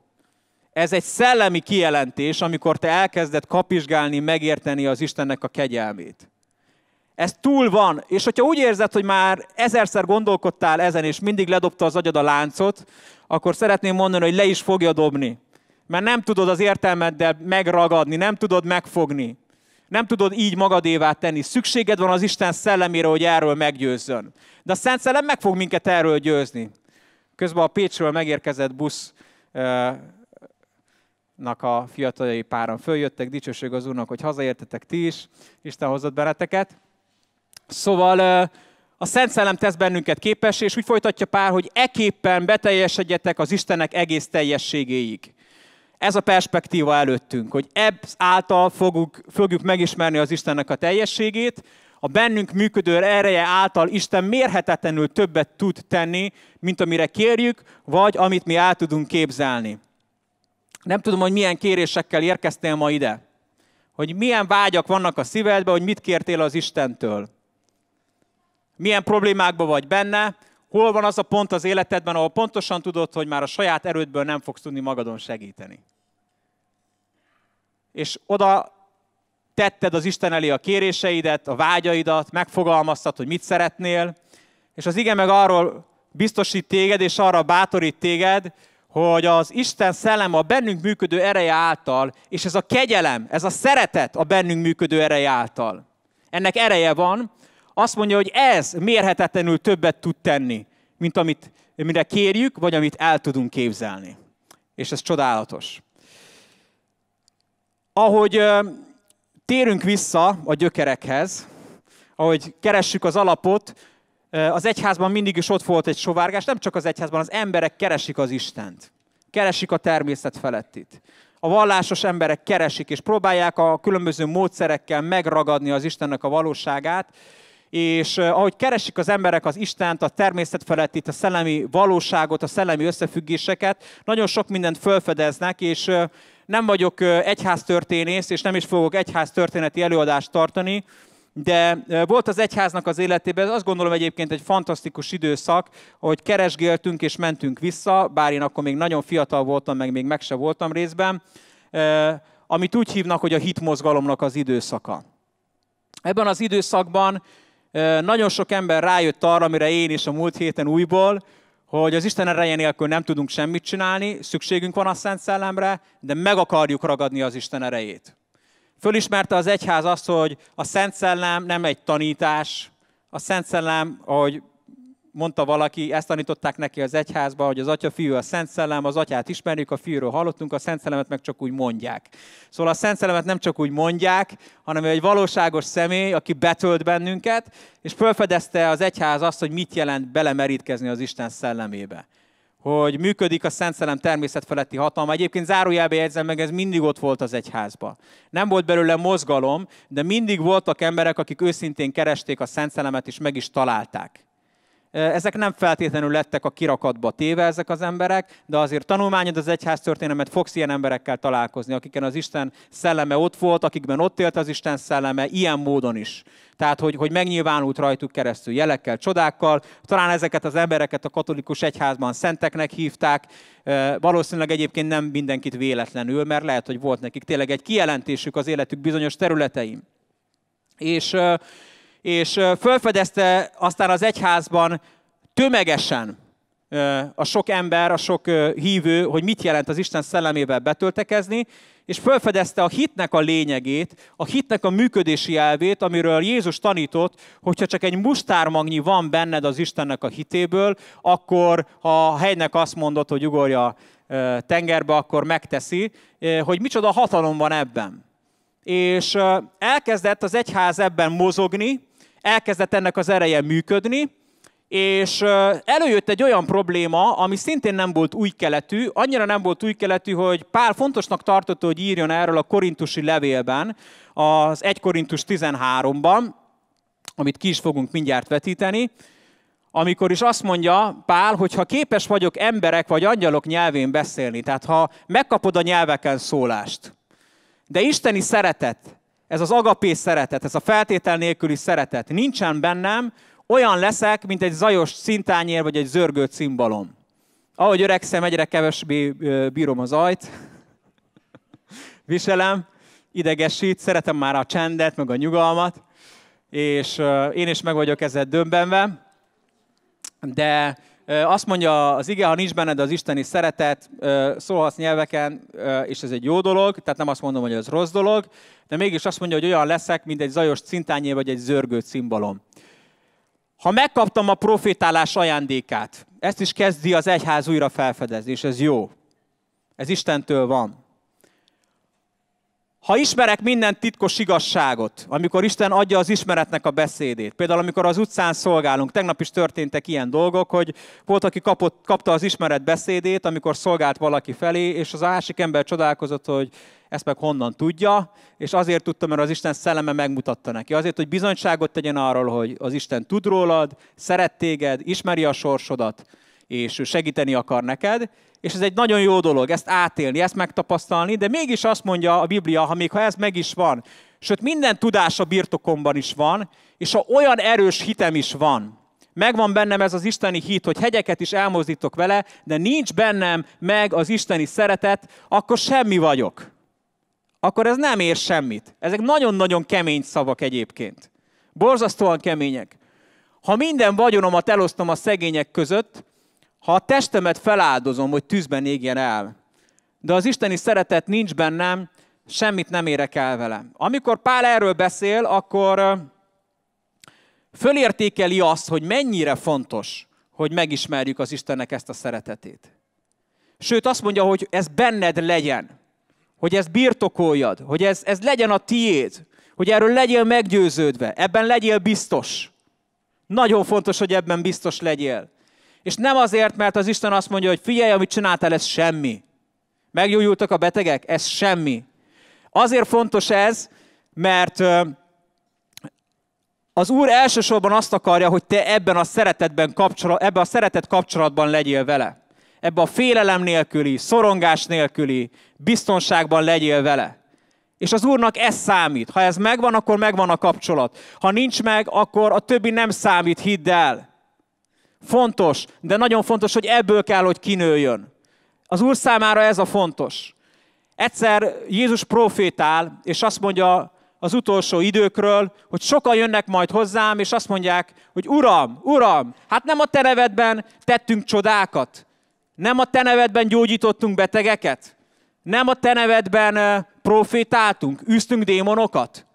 Ez egy szellemi kijelentés, amikor te elkezded kapizsgálni, megérteni az Istennek a kegyelmét. Ez túl van, és hogyha úgy érzed, hogy már ezerszer gondolkodtál ezen, és mindig ledobta az agyad a láncot, akkor szeretném mondani, hogy le is fogja dobni. Mert nem tudod az értelmeddel megragadni, nem tudod megfogni. Nem tudod így magadévá tenni. Szükséged van az Isten szellemére, hogy erről meggyőzzön de a Szent Szellem meg fog minket erről győzni. Közben a Pécsről megérkezett busz a fiataljai páran följöttek, dicsőség az Úrnak, hogy hazaértetek ti is, Isten hozott benneteket. Szóval a Szent Szellem tesz bennünket képes, és úgy folytatja pár, hogy eképpen beteljesedjetek az Istenek egész teljességéig. Ez a perspektíva előttünk, hogy ebb által fogjuk, fogjuk megismerni az Istennek a teljességét, a bennünk működő ereje által Isten mérhetetlenül többet tud tenni, mint amire kérjük, vagy amit mi el tudunk képzelni. Nem tudom, hogy milyen kérésekkel érkeztél ma ide. Hogy milyen vágyak vannak a szívedben, hogy mit kértél az Istentől. Milyen problémákban vagy benne, hol van az a pont az életedben, ahol pontosan tudod, hogy már a saját erődből nem fogsz tudni magadon segíteni. És oda tetted az Isten elé a kéréseidet, a vágyaidat, megfogalmaztad, hogy mit szeretnél, és az igen meg arról biztosít téged, és arra bátorít téged, hogy az Isten szellem a bennünk működő ereje által, és ez a kegyelem, ez a szeretet a bennünk működő ereje által. Ennek ereje van, azt mondja, hogy ez mérhetetlenül többet tud tenni, mint amit mire kérjük, vagy amit el tudunk képzelni. És ez csodálatos. Ahogy térünk vissza a gyökerekhez, ahogy keressük az alapot, az egyházban mindig is ott volt egy sovárgás, nem csak az egyházban, az emberek keresik az Istent. Keresik a természet felettit. A vallásos emberek keresik, és próbálják a különböző módszerekkel megragadni az Istennek a valóságát, és ahogy keresik az emberek az Istent, a természet felettit, a szellemi valóságot, a szellemi összefüggéseket, nagyon sok mindent felfedeznek, és nem vagyok egyháztörténész, és nem is fogok egyháztörténeti előadást tartani, de volt az egyháznak az életében, azt gondolom egyébként egy fantasztikus időszak, hogy keresgéltünk és mentünk vissza, bár én akkor még nagyon fiatal voltam, meg még meg se voltam részben, amit úgy hívnak, hogy a hitmozgalomnak az időszaka. Ebben az időszakban nagyon sok ember rájött arra, amire én is a múlt héten újból, hogy az Isten ereje nélkül nem tudunk semmit csinálni, szükségünk van a Szent Szellemre, de meg akarjuk ragadni az Isten erejét. Fölismerte az egyház azt, hogy a Szent Szellem nem egy tanítás, a Szent Szellem, ahogy mondta valaki, ezt tanították neki az egyházba, hogy az Atya, Fiú, a Szent Szellem, az Atyát ismerjük, a Fiúról hallottunk, a Szent Szellemet meg csak úgy mondják. Szóval a Szent Szellemet nem csak úgy mondják, hanem egy valóságos személy, aki betölt bennünket, és felfedezte az egyház azt, hogy mit jelent belemerítkezni az Isten szellemébe hogy működik a Szent Szellem természet feletti hatalma. Egyébként zárójelbe jegyzem meg, ez mindig ott volt az egyházba. Nem volt belőle mozgalom, de mindig voltak emberek, akik őszintén keresték a Szent Szellemet, és meg is találták. Ezek nem feltétlenül lettek a kirakatba téve ezek az emberek, de azért tanulmányod az egyház történelmet, fogsz ilyen emberekkel találkozni, akiken az Isten szelleme ott volt, akikben ott élt az Isten szelleme, ilyen módon is. Tehát, hogy, hogy megnyilvánult rajtuk keresztül jelekkel, csodákkal. Talán ezeket az embereket a katolikus egyházban szenteknek hívták. Valószínűleg egyébként nem mindenkit véletlenül, mert lehet, hogy volt nekik tényleg egy kijelentésük az életük bizonyos területeim. És és felfedezte aztán az egyházban tömegesen a sok ember, a sok hívő, hogy mit jelent az Isten szellemével betöltekezni, és felfedezte a hitnek a lényegét, a hitnek a működési elvét, amiről Jézus tanított, hogyha csak egy mustármagnyi van benned az Istennek a hitéből, akkor ha a helynek azt mondott, hogy ugorja tengerbe, akkor megteszi, hogy micsoda hatalom van ebben. És elkezdett az egyház ebben mozogni, elkezdett ennek az ereje működni, és előjött egy olyan probléma, ami szintén nem volt új keletű, annyira nem volt új keletű, hogy Pál fontosnak tartotta, hogy írjon erről a korintusi levélben, az 1 Korintus 13-ban, amit ki is fogunk mindjárt vetíteni, amikor is azt mondja Pál, hogy ha képes vagyok emberek vagy angyalok nyelvén beszélni, tehát ha megkapod a nyelveken szólást, de isteni szeretet ez az agapé szeretet, ez a feltétel nélküli szeretet. Nincsen bennem, olyan leszek, mint egy zajos szintányér vagy egy zörgő cimbalom. Ahogy öregszem, egyre kevesbé bírom az ajt, viselem, idegesít, szeretem már a csendet, meg a nyugalmat, és én is meg vagyok ezzel döbbenve, de azt mondja az ige, ha nincs benned az isteni szeretet, szólhatsz nyelveken, és ez egy jó dolog, tehát nem azt mondom, hogy ez rossz dolog, de mégis azt mondja, hogy olyan leszek, mint egy zajos cintányé vagy egy zörgő cimbalom. Ha megkaptam a profétálás ajándékát, ezt is kezdi az egyház újra felfedezni, és ez jó. Ez Istentől van. Ha ismerek minden titkos igazságot, amikor Isten adja az ismeretnek a beszédét, például amikor az utcán szolgálunk, tegnap is történtek ilyen dolgok, hogy volt, aki kapott, kapta az ismeret beszédét, amikor szolgált valaki felé, és az másik ember csodálkozott, hogy ezt meg honnan tudja, és azért tudta, mert az Isten szelleme megmutatta neki. Azért, hogy bizonyságot tegyen arról, hogy az Isten tud rólad, szeret téged, ismeri a sorsodat, és segíteni akar neked, és ez egy nagyon jó dolog, ezt átélni, ezt megtapasztalni, de mégis azt mondja a Biblia, ha még ha ez meg is van, sőt minden tudás a birtokomban is van, és ha olyan erős hitem is van, megvan bennem ez az isteni hit, hogy hegyeket is elmozdítok vele, de nincs bennem meg az isteni szeretet, akkor semmi vagyok. Akkor ez nem ér semmit. Ezek nagyon-nagyon kemény szavak egyébként. Borzasztóan kemények. Ha minden vagyonomat elosztom a szegények között, ha a testemet feláldozom, hogy tűzben égjen el, de az isteni szeretet nincs bennem, semmit nem érek el vele. Amikor Pál erről beszél, akkor fölértékeli azt, hogy mennyire fontos, hogy megismerjük az Istennek ezt a szeretetét. Sőt, azt mondja, hogy ez benned legyen, hogy ez birtokoljad, hogy ez, ez legyen a tiéd, hogy erről legyél meggyőződve, ebben legyél biztos. Nagyon fontos, hogy ebben biztos legyél. És nem azért, mert az Isten azt mondja, hogy figyelj, amit csináltál, ez semmi. Meggyógyultak a betegek? Ez semmi. Azért fontos ez, mert az Úr elsősorban azt akarja, hogy te ebben a szeretetben kapcsolat, ebben a szeretet kapcsolatban legyél vele. Ebben a félelem nélküli, szorongás nélküli biztonságban legyél vele. És az Úrnak ez számít. Ha ez megvan, akkor megvan a kapcsolat. Ha nincs meg, akkor a többi nem számít, hidd el. Fontos, de nagyon fontos, hogy ebből kell, hogy kinőjön. Az Úr számára ez a fontos. Egyszer Jézus profétál, és azt mondja az utolsó időkről, hogy sokan jönnek majd hozzám, és azt mondják, hogy Uram, Uram, hát nem a te nevedben tettünk csodákat, nem a te nevedben gyógyítottunk betegeket, nem a te nevedben profétáltunk, üztünk démonokat.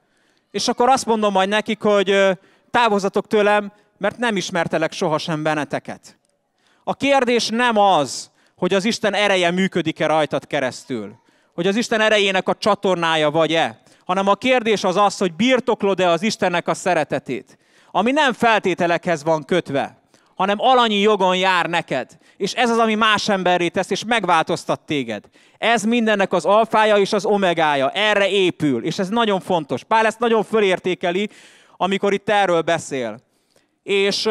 És akkor azt mondom majd nekik, hogy távozatok tőlem, mert nem ismertelek sohasem benneteket. A kérdés nem az, hogy az Isten ereje működik-e rajtad keresztül, hogy az Isten erejének a csatornája vagy-e, hanem a kérdés az az, hogy birtoklod-e az Istennek a szeretetét, ami nem feltételekhez van kötve, hanem alanyi jogon jár neked. És ez az, ami más emberré tesz, és megváltoztat téged. Ez mindennek az alfája és az omegája. Erre épül, és ez nagyon fontos. Pál ezt nagyon fölértékeli, amikor itt erről beszél és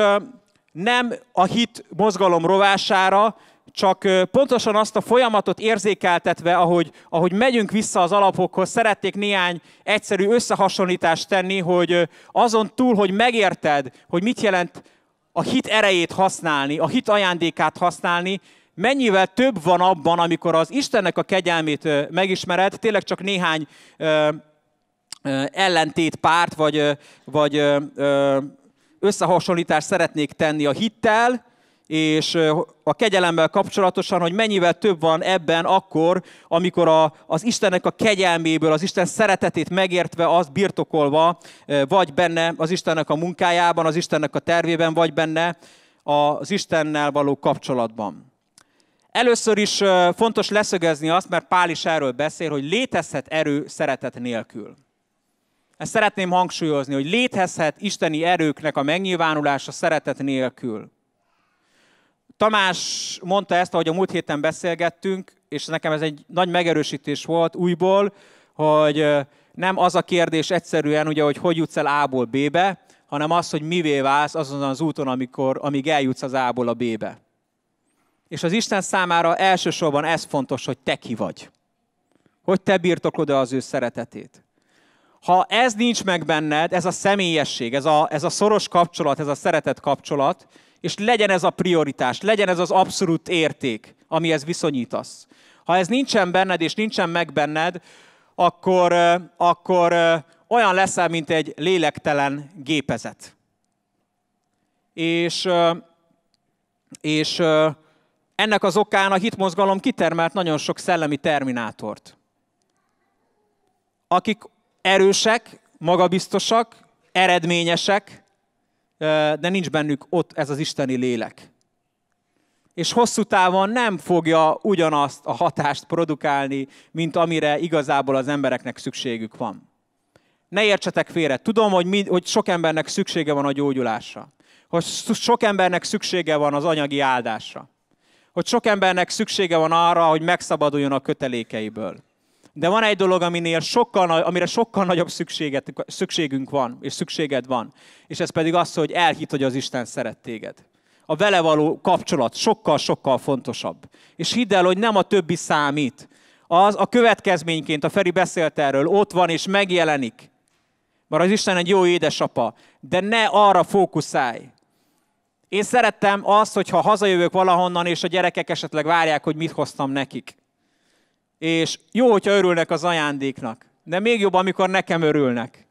nem a hit mozgalom rovására, csak pontosan azt a folyamatot érzékeltetve, ahogy, ahogy megyünk vissza az alapokhoz, szeretnék néhány egyszerű összehasonlítást tenni, hogy azon túl, hogy megérted, hogy mit jelent a hit erejét használni, a hit ajándékát használni, mennyivel több van abban, amikor az Istennek a kegyelmét megismered, tényleg csak néhány ellentét párt, vagy, vagy összehasonlítást szeretnék tenni a hittel, és a kegyelemmel kapcsolatosan, hogy mennyivel több van ebben akkor, amikor a, az Istennek a kegyelméből, az Isten szeretetét megértve, azt birtokolva, vagy benne az Istennek a munkájában, az Istennek a tervében, vagy benne az Istennel való kapcsolatban. Először is fontos leszögezni azt, mert Pál is erről beszél, hogy létezhet erő szeretet nélkül. Ezt szeretném hangsúlyozni, hogy létezhet isteni erőknek a megnyilvánulása szeretet nélkül. Tamás mondta ezt, ahogy a múlt héten beszélgettünk, és nekem ez egy nagy megerősítés volt újból, hogy nem az a kérdés egyszerűen, ugye, hogy hogy jutsz el A-ból B-be, hanem az, hogy mivé válsz azon az úton, amikor, amíg eljutsz az A-ból a B-be. És az Isten számára elsősorban ez fontos, hogy te ki vagy. Hogy te birtokod-e az ő szeretetét ha ez nincs meg benned, ez a személyesség, ez a, ez a szoros kapcsolat, ez a szeretet kapcsolat, és legyen ez a prioritás, legyen ez az abszolút érték, amihez viszonyítasz. Ha ez nincsen benned, és nincsen meg benned, akkor, akkor olyan leszel, mint egy lélektelen gépezet. És, és ennek az okán a hitmozgalom kitermelt nagyon sok szellemi terminátort, akik erősek, magabiztosak, eredményesek, de nincs bennük ott ez az isteni lélek. És hosszú távon nem fogja ugyanazt a hatást produkálni, mint amire igazából az embereknek szükségük van. Ne értsetek félre, tudom, hogy, mi, hogy sok embernek szüksége van a gyógyulásra, hogy sok embernek szüksége van az anyagi áldásra, hogy sok embernek szüksége van arra, hogy megszabaduljon a kötelékeiből de van egy dolog, aminél sokkal, amire sokkal nagyobb szükséget, szükségünk van, és szükséged van. És ez pedig az, hogy elhit, hogy az Isten szeret téged. A vele való kapcsolat sokkal-sokkal fontosabb. És hidd el, hogy nem a többi számít. Az a következményként, a Feri beszélt erről, ott van és megjelenik. Mert az Isten egy jó édesapa, de ne arra fókuszálj. Én szerettem azt, hogyha hazajövök valahonnan, és a gyerekek esetleg várják, hogy mit hoztam nekik. És jó, hogyha örülnek az ajándéknak, de még jobb, amikor nekem örülnek.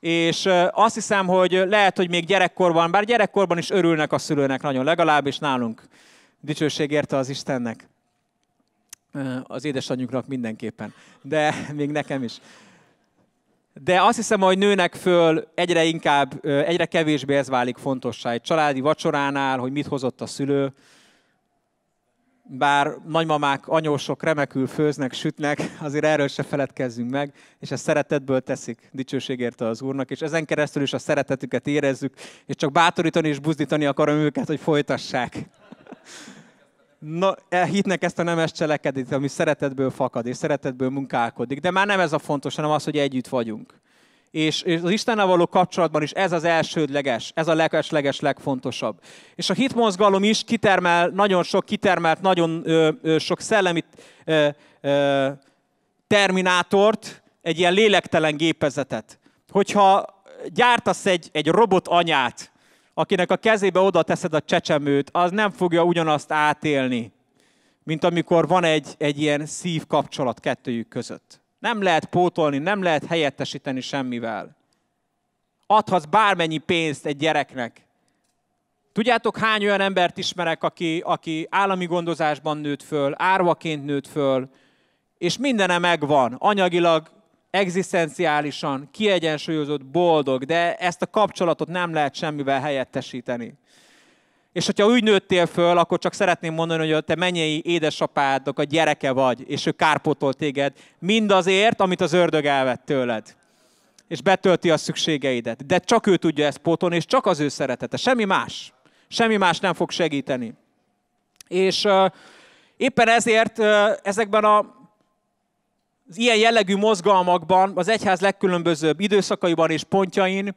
És azt hiszem, hogy lehet, hogy még gyerekkorban, bár gyerekkorban is örülnek a szülőnek nagyon, legalábbis nálunk. Dicsőség érte az Istennek. Az édesanyjuknak mindenképpen, de még nekem is. De azt hiszem, hogy nőnek föl egyre inkább, egyre kevésbé ez válik fontossá. Egy családi vacsoránál, hogy mit hozott a szülő, bár nagymamák, anyósok remekül főznek, sütnek, azért erről se feledkezzünk meg, és a szeretetből teszik, dicsőségért az Úrnak, és ezen keresztül is a szeretetüket érezzük, és csak bátorítani és buzdítani akarom őket, hogy folytassák. Na, e, hitnek ezt a nemes cselekedet, ami szeretetből fakad, és szeretetből munkálkodik, de már nem ez a fontos, hanem az, hogy együtt vagyunk és, az Istennel való kapcsolatban is ez az elsődleges, ez a legesleges, legfontosabb. És a hitmozgalom is kitermel nagyon sok, kitermelt nagyon ö, ö, sok szellemi ö, ö, terminátort, egy ilyen lélektelen gépezetet. Hogyha gyártasz egy, egy robot anyát, akinek a kezébe oda teszed a csecsemőt, az nem fogja ugyanazt átélni, mint amikor van egy, egy ilyen szívkapcsolat kettőjük között. Nem lehet pótolni, nem lehet helyettesíteni semmivel. Adhatsz bármennyi pénzt egy gyereknek. Tudjátok, hány olyan embert ismerek, aki, aki állami gondozásban nőtt föl, árvaként nőtt föl, és mindene megvan, anyagilag, egzisztenciálisan, kiegyensúlyozott, boldog, de ezt a kapcsolatot nem lehet semmivel helyettesíteni. És hogyha úgy nőttél föl, akkor csak szeretném mondani, hogy a te menyei édesapádnak a gyereke vagy, és ő kárpótol téged mindazért, amit az ördög elvett tőled. És betölti a szükségeidet. De csak ő tudja ezt pótolni, és csak az ő szeretete, semmi más. Semmi más nem fog segíteni. És uh, éppen ezért uh, ezekben a az ilyen jellegű mozgalmakban, az egyház legkülönbözőbb időszakaiban és pontjain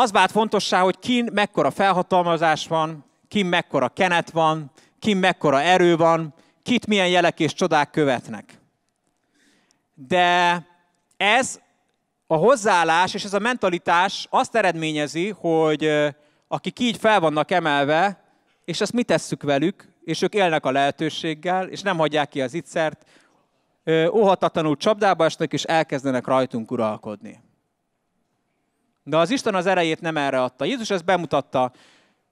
az vált fontossá, hogy kin mekkora felhatalmazás van, kin mekkora kenet van, kin mekkora erő van, kit milyen jelek és csodák követnek. De ez a hozzáállás és ez a mentalitás azt eredményezi, hogy akik így fel vannak emelve, és ezt mi tesszük velük, és ők élnek a lehetőséggel, és nem hagyják ki az itszert, óhatatlanul csapdába esnek, és elkezdenek rajtunk uralkodni. De az Isten az erejét nem erre adta. Jézus ezt bemutatta.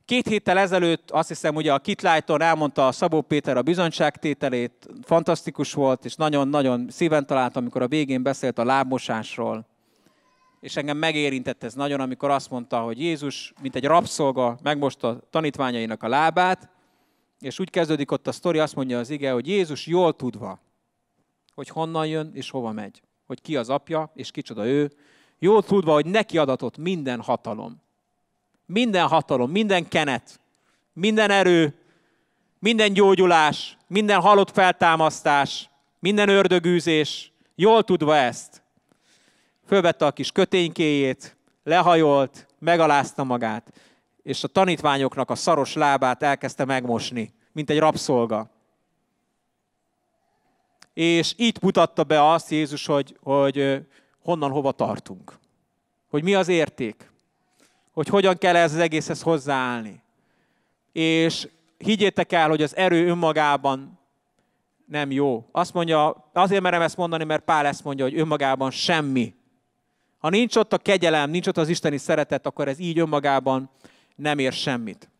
Két héttel ezelőtt azt hiszem, ugye a Kitlájton elmondta a Szabó Péter a bizonyságtételét, fantasztikus volt, és nagyon-nagyon szíven találtam, amikor a végén beszélt a lábmosásról. És engem megérintett ez nagyon, amikor azt mondta, hogy Jézus, mint egy rabszolga, megmosta tanítványainak a lábát, és úgy kezdődik ott a sztori, azt mondja az ige, hogy Jézus jól tudva, hogy honnan jön és hova megy, hogy ki az apja és kicsoda ő, Jól tudva, hogy neki adatott minden hatalom. Minden hatalom, minden kenet, minden erő, minden gyógyulás, minden halott feltámasztás, minden ördögűzés, jól tudva ezt. Fölvette a kis köténykéjét, lehajolt, megalázta magát, és a tanítványoknak a szaros lábát elkezdte megmosni, mint egy rabszolga. És itt mutatta be azt Jézus, hogy, hogy honnan hova tartunk. Hogy mi az érték. Hogy hogyan kell ez az egészhez hozzáállni. És higgyétek el, hogy az erő önmagában nem jó. Azt mondja, azért merem ezt mondani, mert Pál ezt mondja, hogy önmagában semmi. Ha nincs ott a kegyelem, nincs ott az isteni szeretet, akkor ez így önmagában nem ér semmit.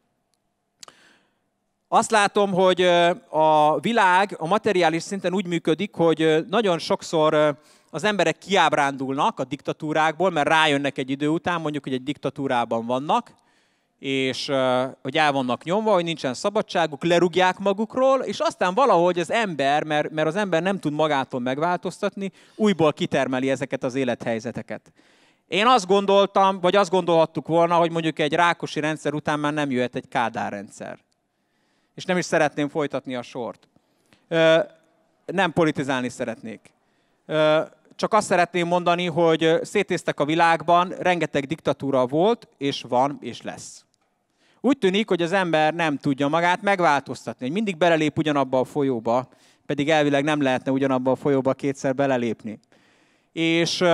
Azt látom, hogy a világ a materiális szinten úgy működik, hogy nagyon sokszor az emberek kiábrándulnak a diktatúrákból, mert rájönnek egy idő után, mondjuk, hogy egy diktatúrában vannak, és hogy el vannak nyomva, hogy nincsen szabadságuk, lerugják magukról, és aztán valahogy az ember, mert, mert az ember nem tud magától megváltoztatni, újból kitermeli ezeket az élethelyzeteket. Én azt gondoltam, vagy azt gondolhattuk volna, hogy mondjuk egy rákosi rendszer után már nem jöhet egy Kádár rendszer. És nem is szeretném folytatni a sort. Ö, nem politizálni szeretnék. Ö, csak azt szeretném mondani, hogy szétéztek a világban, rengeteg diktatúra volt, és van, és lesz. Úgy tűnik, hogy az ember nem tudja magát megváltoztatni, hogy mindig belelép ugyanabba a folyóba, pedig elvileg nem lehetne ugyanabba a folyóba kétszer belelépni. És,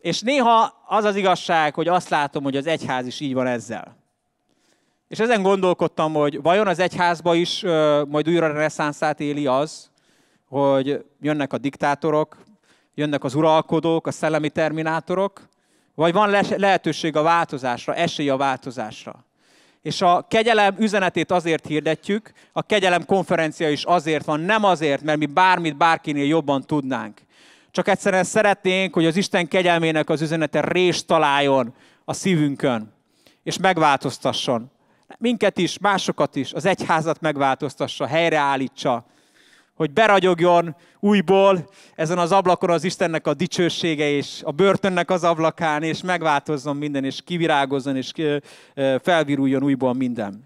és néha az az igazság, hogy azt látom, hogy az egyház is így van ezzel. És ezen gondolkodtam, hogy vajon az egyházba is majd újra reneszánszát éli az, hogy jönnek a diktátorok, jönnek az uralkodók, a szellemi terminátorok, vagy van lehetőség a változásra, esély a változásra. És a kegyelem üzenetét azért hirdetjük, a kegyelem konferencia is azért van, nem azért, mert mi bármit bárkinél jobban tudnánk. Csak egyszerűen szeretnénk, hogy az Isten kegyelmének az üzenete részt találjon a szívünkön, és megváltoztasson. Minket is, másokat is, az egyházat megváltoztassa, helyreállítsa, hogy beragyogjon újból ezen az ablakon az Istennek a dicsősége, és a börtönnek az ablakán, és megváltozzon minden, és kivirágozzon, és felviruljon újból minden.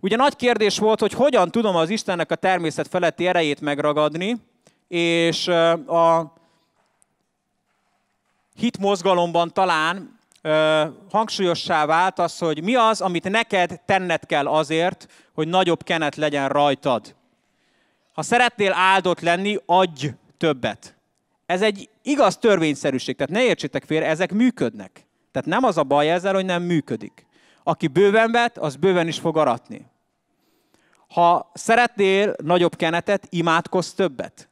Ugye nagy kérdés volt, hogy hogyan tudom az Istennek a természet feletti erejét megragadni, és a hitmozgalomban talán hangsúlyossá vált az, hogy mi az, amit neked tenned kell azért, hogy nagyobb kenet legyen rajtad. Ha szeretnél áldott lenni, adj többet. Ez egy igaz törvényszerűség, tehát ne értsétek félre, ezek működnek. Tehát nem az a baj ezzel, hogy nem működik. Aki bőven vet, az bőven is fog aratni. Ha szeretnél nagyobb kenetet, imádkozz többet.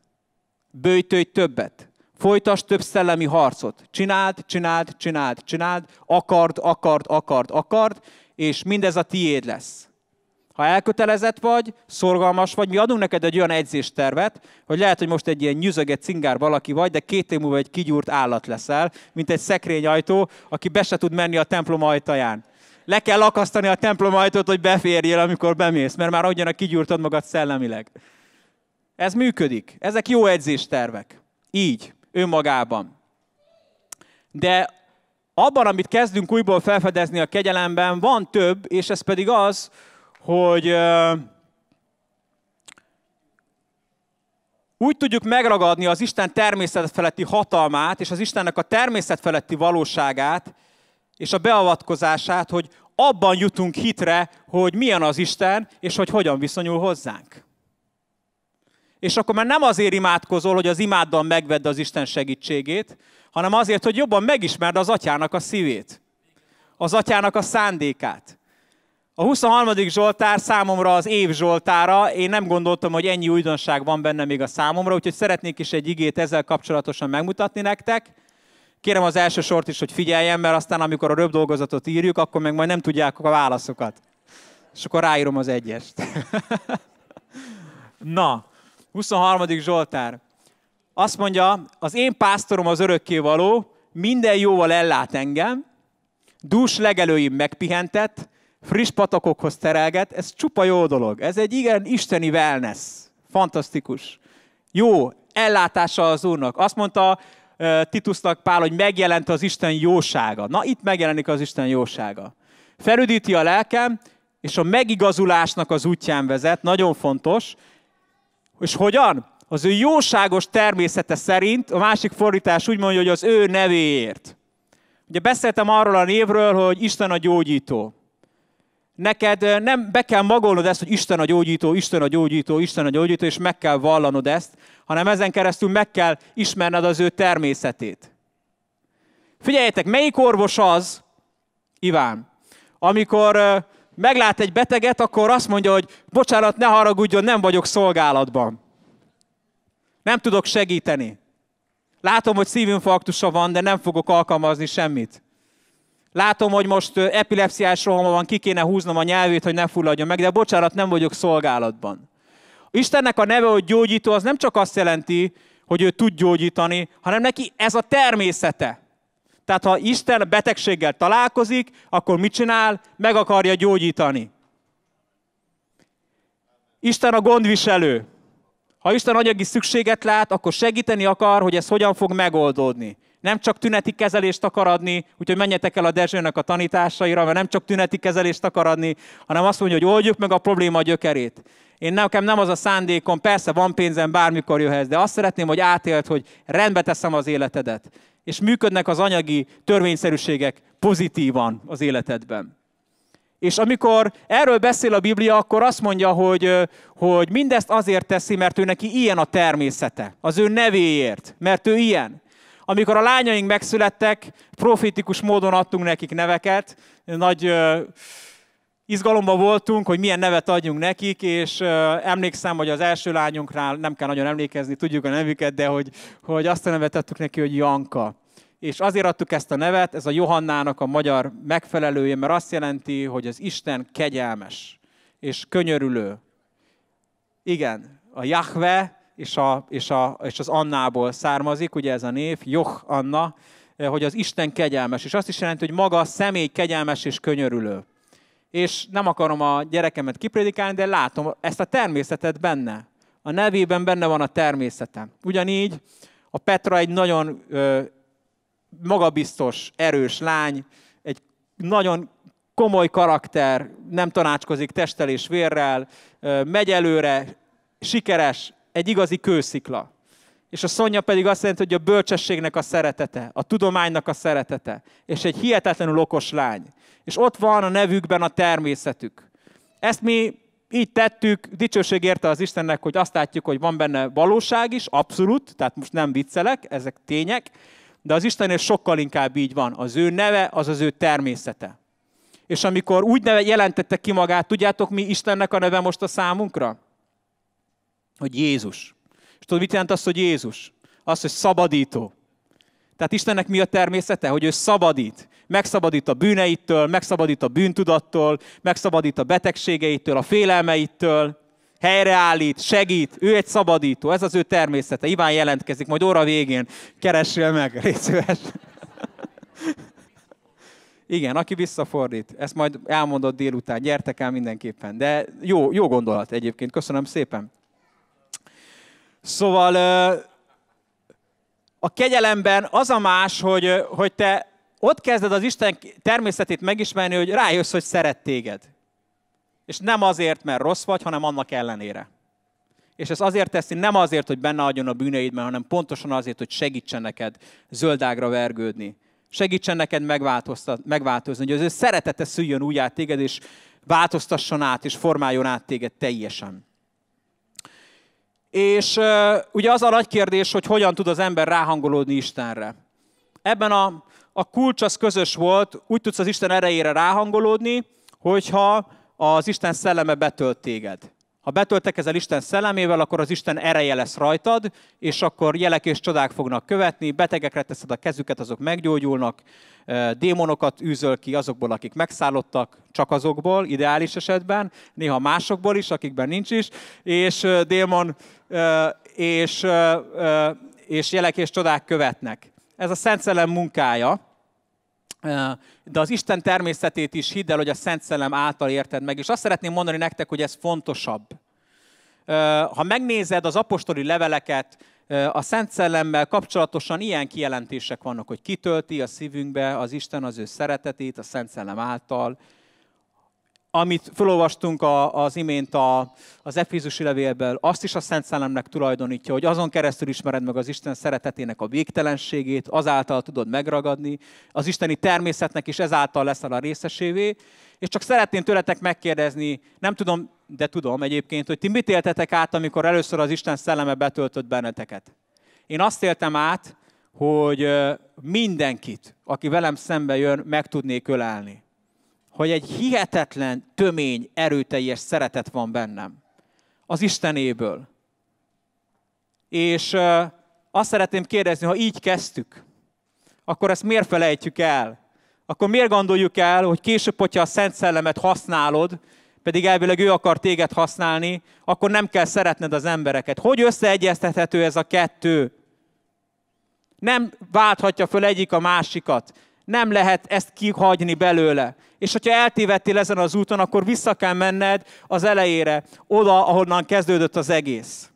Bőjtőj többet. Folytasd több szellemi harcot. Csináld, csináld, csináld, csináld, akard, akard, akard, akard, és mindez a tiéd lesz. Ha elkötelezett vagy, szorgalmas vagy, mi adunk neked egy olyan edzéstervet, hogy lehet, hogy most egy ilyen nyüzöget cingár valaki vagy, de két év múlva egy kigyúrt állat leszel, mint egy ajtó, aki be se tud menni a templom ajtaján. Le kell akasztani a templom ajtót, hogy beférjél, amikor bemész, mert már a kigyúrtad magad szellemileg. Ez működik. Ezek jó edzéstervek. Így önmagában. De abban, amit kezdünk újból felfedezni a kegyelemben, van több, és ez pedig az, hogy úgy tudjuk megragadni az Isten természetfeletti hatalmát, és az Istennek a természetfeletti valóságát, és a beavatkozását, hogy abban jutunk hitre, hogy milyen az Isten, és hogy hogyan viszonyul hozzánk és akkor már nem azért imádkozol, hogy az imáddal megvedd az Isten segítségét, hanem azért, hogy jobban megismerd az atyának a szívét, az atyának a szándékát. A 23. Zsoltár számomra az év Zsoltára, én nem gondoltam, hogy ennyi újdonság van benne még a számomra, úgyhogy szeretnék is egy igét ezzel kapcsolatosan megmutatni nektek. Kérem az első sort is, hogy figyeljen, mert aztán amikor a röbb dolgozatot írjuk, akkor meg majd nem tudják a válaszokat. És akkor ráírom az egyest. Na, 23. Zsoltár. Azt mondja, az én pásztorom az örökké való, minden jóval ellát engem, dús legelőim megpihentet, friss patakokhoz terelget, ez csupa jó dolog. Ez egy igen isteni wellness. Fantasztikus. Jó, ellátása az Úrnak. Azt mondta Titusnak Pál, hogy megjelent az Isten jósága. Na, itt megjelenik az Isten jósága. Felüdíti a lelkem, és a megigazulásnak az útján vezet, nagyon fontos, és hogyan? Az ő jóságos természete szerint, a másik fordítás úgy mondja, hogy az ő nevéért. Ugye beszéltem arról a névről, hogy Isten a gyógyító. Neked eh, nem be kell magolnod ezt, hogy Isten a gyógyító, Isten a gyógyító, Isten a gyógyító, és meg kell vallanod ezt, hanem ezen keresztül meg kell ismerned az ő természetét. Figyeljetek, melyik orvos az, Iván, amikor eh, meglát egy beteget, akkor azt mondja, hogy bocsánat, ne haragudjon, nem vagyok szolgálatban. Nem tudok segíteni. Látom, hogy szívinfarktusa van, de nem fogok alkalmazni semmit. Látom, hogy most epilepsziás rohama van, ki kéne húznom a nyelvét, hogy ne fulladjon meg, de bocsánat, nem vagyok szolgálatban. Istennek a neve, hogy gyógyító, az nem csak azt jelenti, hogy ő tud gyógyítani, hanem neki ez a természete. Tehát ha Isten betegséggel találkozik, akkor mit csinál? Meg akarja gyógyítani. Isten a gondviselő. Ha Isten anyagi szükséget lát, akkor segíteni akar, hogy ez hogyan fog megoldódni. Nem csak tüneti kezelést akar adni, úgyhogy menjetek el a Dezsőnek a tanításaira, mert nem csak tüneti kezelést akar adni, hanem azt mondja, hogy oldjuk meg a probléma gyökerét. Én nekem nem az a szándékom, persze van pénzem, bármikor jöhet, de azt szeretném, hogy átélt, hogy rendbe teszem az életedet és működnek az anyagi törvényszerűségek pozitívan az életedben. És amikor erről beszél a Biblia, akkor azt mondja, hogy, hogy mindezt azért teszi, mert ő neki ilyen a természete, az ő nevéért, mert ő ilyen. Amikor a lányaink megszülettek, profétikus módon adtunk nekik neveket, nagy izgalomban voltunk, hogy milyen nevet adjunk nekik, és emlékszem, hogy az első lányunknál nem kell nagyon emlékezni, tudjuk a nevüket, de hogy, hogy azt a nevet adtuk neki, hogy Janka. És azért adtuk ezt a nevet, ez a Johannának a magyar megfelelője, mert azt jelenti, hogy az Isten kegyelmes és könyörülő. Igen, a Jahve és, a, és, a, és az Annából származik, ugye ez a név, Joh Anna, hogy az Isten kegyelmes, és azt is jelenti, hogy maga a személy kegyelmes és könyörülő és nem akarom a gyerekemet kiprédikálni, de látom ezt a természetet benne. A nevében benne van a természetem. Ugyanígy a Petra egy nagyon ö, magabiztos, erős lány, egy nagyon komoly karakter, nem tanácskozik testel és vérrel, ö, megy előre, sikeres, egy igazi kőszikla és a szonya pedig azt jelenti, hogy a bölcsességnek a szeretete, a tudománynak a szeretete, és egy hihetetlenül okos lány. És ott van a nevükben a természetük. Ezt mi így tettük, dicsőség érte az Istennek, hogy azt látjuk, hogy van benne valóság is, abszolút, tehát most nem viccelek, ezek tények, de az Istennél sokkal inkább így van. Az ő neve, az az ő természete. És amikor úgy neve jelentette ki magát, tudjátok mi Istennek a neve most a számunkra? Hogy Jézus. És tudod, mit jelent az, hogy Jézus? Az, hogy szabadító. Tehát Istennek mi a természete? Hogy ő szabadít. Megszabadít a bűneitől, megszabadít a bűntudattól, megszabadít a betegségeitől, a félelmeitől, helyreállít, segít. Ő egy szabadító, ez az ő természete. Iván jelentkezik, majd óra végén keresél meg, részüves. Igen, aki visszafordít, ezt majd elmondod délután, gyertek el mindenképpen. De jó, jó gondolat egyébként, köszönöm szépen. Szóval a kegyelemben az a más, hogy, hogy te ott kezded az Isten természetét megismerni, hogy rájössz, hogy szeret téged. És nem azért, mert rossz vagy, hanem annak ellenére. És ez azért teszi, nem azért, hogy benne adjon a bűneidben, hanem pontosan azért, hogy segítsen neked zöldágra vergődni. Segítsen neked megváltozni, hogy az ő szeretete szüljön újjá téged, és változtasson át, és formáljon át téged teljesen. És ugye az a nagy kérdés, hogy hogyan tud az ember ráhangolódni Istenre. Ebben a, a kulcs az közös volt, úgy tudsz az Isten erejére ráhangolódni, hogyha az Isten szelleme betölt téged. Ha ezzel Isten szellemével, akkor az Isten ereje lesz rajtad, és akkor jelek és csodák fognak követni, betegekre teszed a kezüket, azok meggyógyulnak, démonokat űzöl ki azokból, akik megszállottak, csak azokból, ideális esetben, néha másokból is, akikben nincs is, és démon és, és jelek és csodák követnek. Ez a Szent Szellem munkája, de az Isten természetét is hidd el, hogy a Szent Szellem által érted meg. És azt szeretném mondani nektek, hogy ez fontosabb. Ha megnézed az apostoli leveleket, a Szent Szellemmel kapcsolatosan ilyen kijelentések vannak, hogy kitölti a szívünkbe az Isten az ő szeretetét a Szent Szellem által, amit felolvastunk az imént a, az Efézusi levélből, azt is a Szent Szellemnek tulajdonítja, hogy azon keresztül ismered meg az Isten szeretetének a végtelenségét, azáltal tudod megragadni, az isteni természetnek is ezáltal leszel a részesévé, és csak szeretném tőletek megkérdezni, nem tudom, de tudom egyébként, hogy ti mit éltetek át, amikor először az Isten szelleme betöltött benneteket. Én azt éltem át, hogy mindenkit, aki velem szembe jön, meg tudnék ölelni hogy egy hihetetlen, tömény, erőteljes szeretet van bennem. Az Istenéből. És azt szeretném kérdezni, ha így kezdtük, akkor ezt miért felejtjük el? Akkor miért gondoljuk el, hogy később, hogyha a Szent Szellemet használod, pedig elvileg ő akar téged használni, akkor nem kell szeretned az embereket. Hogy összeegyeztethető ez a kettő? Nem válthatja föl egyik a másikat. Nem lehet ezt kihagyni belőle. És hogyha eltévedtél ezen az úton, akkor vissza kell menned az elejére, oda, ahonnan kezdődött az egész.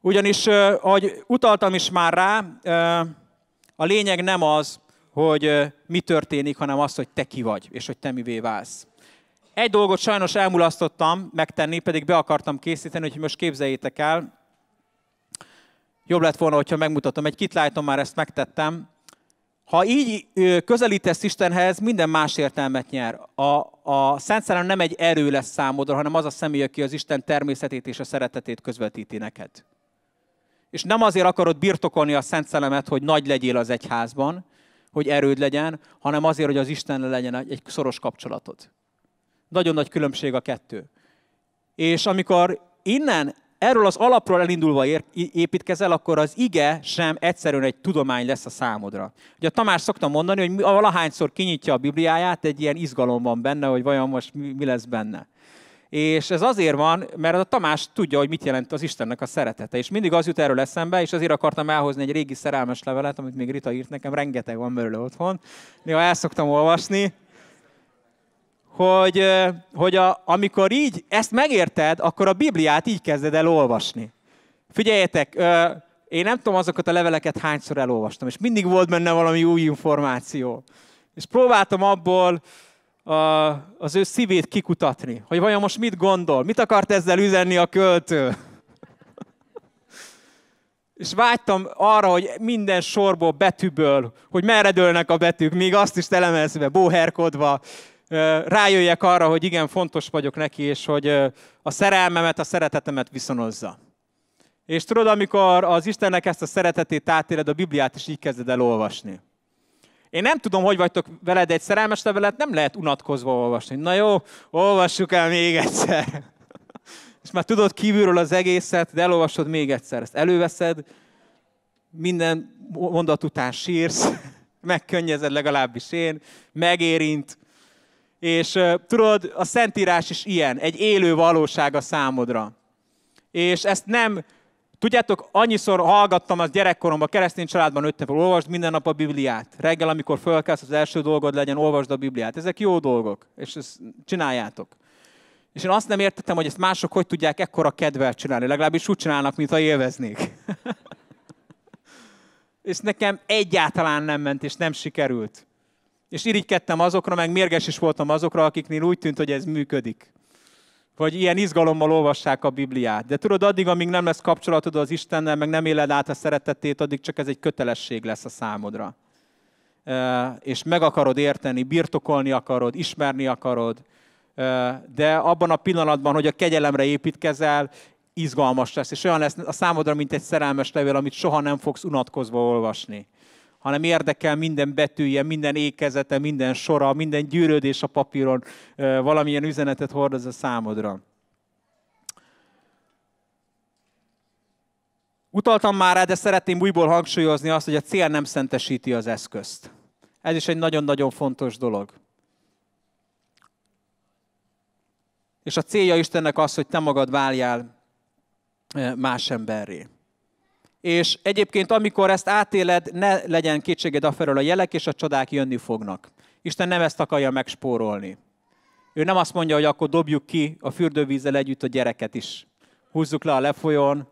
Ugyanis, ahogy utaltam is már rá, a lényeg nem az, hogy mi történik, hanem az, hogy te ki vagy, és hogy te mivé válsz. Egy dolgot sajnos elmulasztottam megtenni, pedig be akartam készíteni, hogy most képzeljétek el. Jobb lett volna, hogyha megmutatom. Egy kitlájtom már ezt megtettem. Ha így közelítesz Istenhez, minden más értelmet nyer. A, a Szent Szellem nem egy erő lesz számodra, hanem az a személy, aki az Isten természetét és a szeretetét közvetíti neked. És nem azért akarod birtokolni a Szent Szellemet, hogy nagy legyél az egyházban, hogy erőd legyen, hanem azért, hogy az Istennel legyen egy szoros kapcsolatod. Nagyon nagy különbség a kettő. És amikor innen erről az alapról elindulva ér, építkezel, akkor az ige sem egyszerűen egy tudomány lesz a számodra. Ugye a Tamás szokta mondani, hogy valahányszor kinyitja a Bibliáját, egy ilyen izgalom van benne, hogy vajon most mi, mi lesz benne. És ez azért van, mert a Tamás tudja, hogy mit jelent az Istennek a szeretete. És mindig az jut erről eszembe, és azért akartam elhozni egy régi szerelmes levelet, amit még Rita írt nekem, rengeteg van belőle otthon. Néha el szoktam olvasni, hogy, hogy a, amikor így ezt megérted, akkor a Bibliát így kezded el olvasni. Figyeljetek, én nem tudom azokat a leveleket hányszor elolvastam, és mindig volt benne valami új információ. És próbáltam abból a, az ő szívét kikutatni, hogy vajon most mit gondol, mit akart ezzel üzenni a költő. És vágytam arra, hogy minden sorból, betűből, hogy merre dőlnek a betűk, még azt is telemezve, bóherkodva, rájöjjek arra, hogy igen, fontos vagyok neki, és hogy a szerelmemet, a szeretetemet viszonozza. És tudod, amikor az Istennek ezt a szeretetét átéled, a Bibliát is így kezded el olvasni. Én nem tudom, hogy vagytok veled, egy szerelmes levelet nem lehet unatkozva olvasni. Na jó, olvassuk el még egyszer. És már tudod kívülről az egészet, de elolvasod még egyszer. Ezt előveszed, minden mondat után sírsz, megkönnyezed legalábbis én, megérint, és tudod, a Szentírás is ilyen, egy élő valóság a számodra. És ezt nem, tudjátok, annyiszor hallgattam az gyerekkoromban, keresztény családban öttem napon, olvasd minden nap a Bibliát. Reggel, amikor fölkelsz, az első dolgod legyen, olvasd a Bibliát. Ezek jó dolgok, és ezt csináljátok. És én azt nem értettem, hogy ezt mások hogy tudják ekkora kedvel csinálni. Legalábbis úgy csinálnak, mintha élveznék. és nekem egyáltalán nem ment, és nem sikerült és irigykedtem azokra, meg mérges is voltam azokra, akiknél úgy tűnt, hogy ez működik. Vagy ilyen izgalommal olvassák a Bibliát. De tudod, addig, amíg nem lesz kapcsolatod az Istennel, meg nem éled át a szeretetét, addig csak ez egy kötelesség lesz a számodra. És meg akarod érteni, birtokolni akarod, ismerni akarod, de abban a pillanatban, hogy a kegyelemre építkezel, izgalmas lesz, és olyan lesz a számodra, mint egy szerelmes levél, amit soha nem fogsz unatkozva olvasni hanem érdekel minden betűje, minden ékezete, minden sora, minden gyűrődés a papíron, valamilyen üzenetet hordoz a számodra. Utaltam már rá, de szeretném újból hangsúlyozni azt, hogy a cél nem szentesíti az eszközt. Ez is egy nagyon-nagyon fontos dolog. És a célja Istennek az, hogy te magad váljál más emberré és egyébként amikor ezt átéled, ne legyen kétséged afelől, a jelek és a csodák jönni fognak. Isten nem ezt akarja megspórolni. Ő nem azt mondja, hogy akkor dobjuk ki a fürdővízzel együtt a gyereket is. Húzzuk le a lefolyón,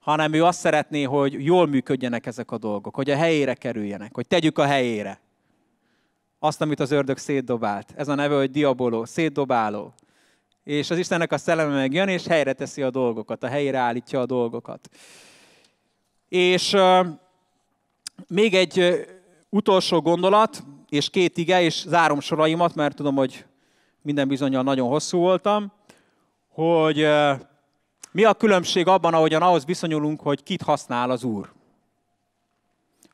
hanem ő azt szeretné, hogy jól működjenek ezek a dolgok, hogy a helyére kerüljenek, hogy tegyük a helyére. Azt, amit az ördög szétdobált. Ez a neve, hogy diaboló, szétdobáló. És az Istennek a szelleme megjön, és helyre teszi a dolgokat, a helyére állítja a dolgokat. És még egy utolsó gondolat, és két ige, és zárom soraimat, mert tudom, hogy minden bizonyal nagyon hosszú voltam, hogy mi a különbség abban, ahogyan ahhoz viszonyulunk, hogy kit használ az Úr.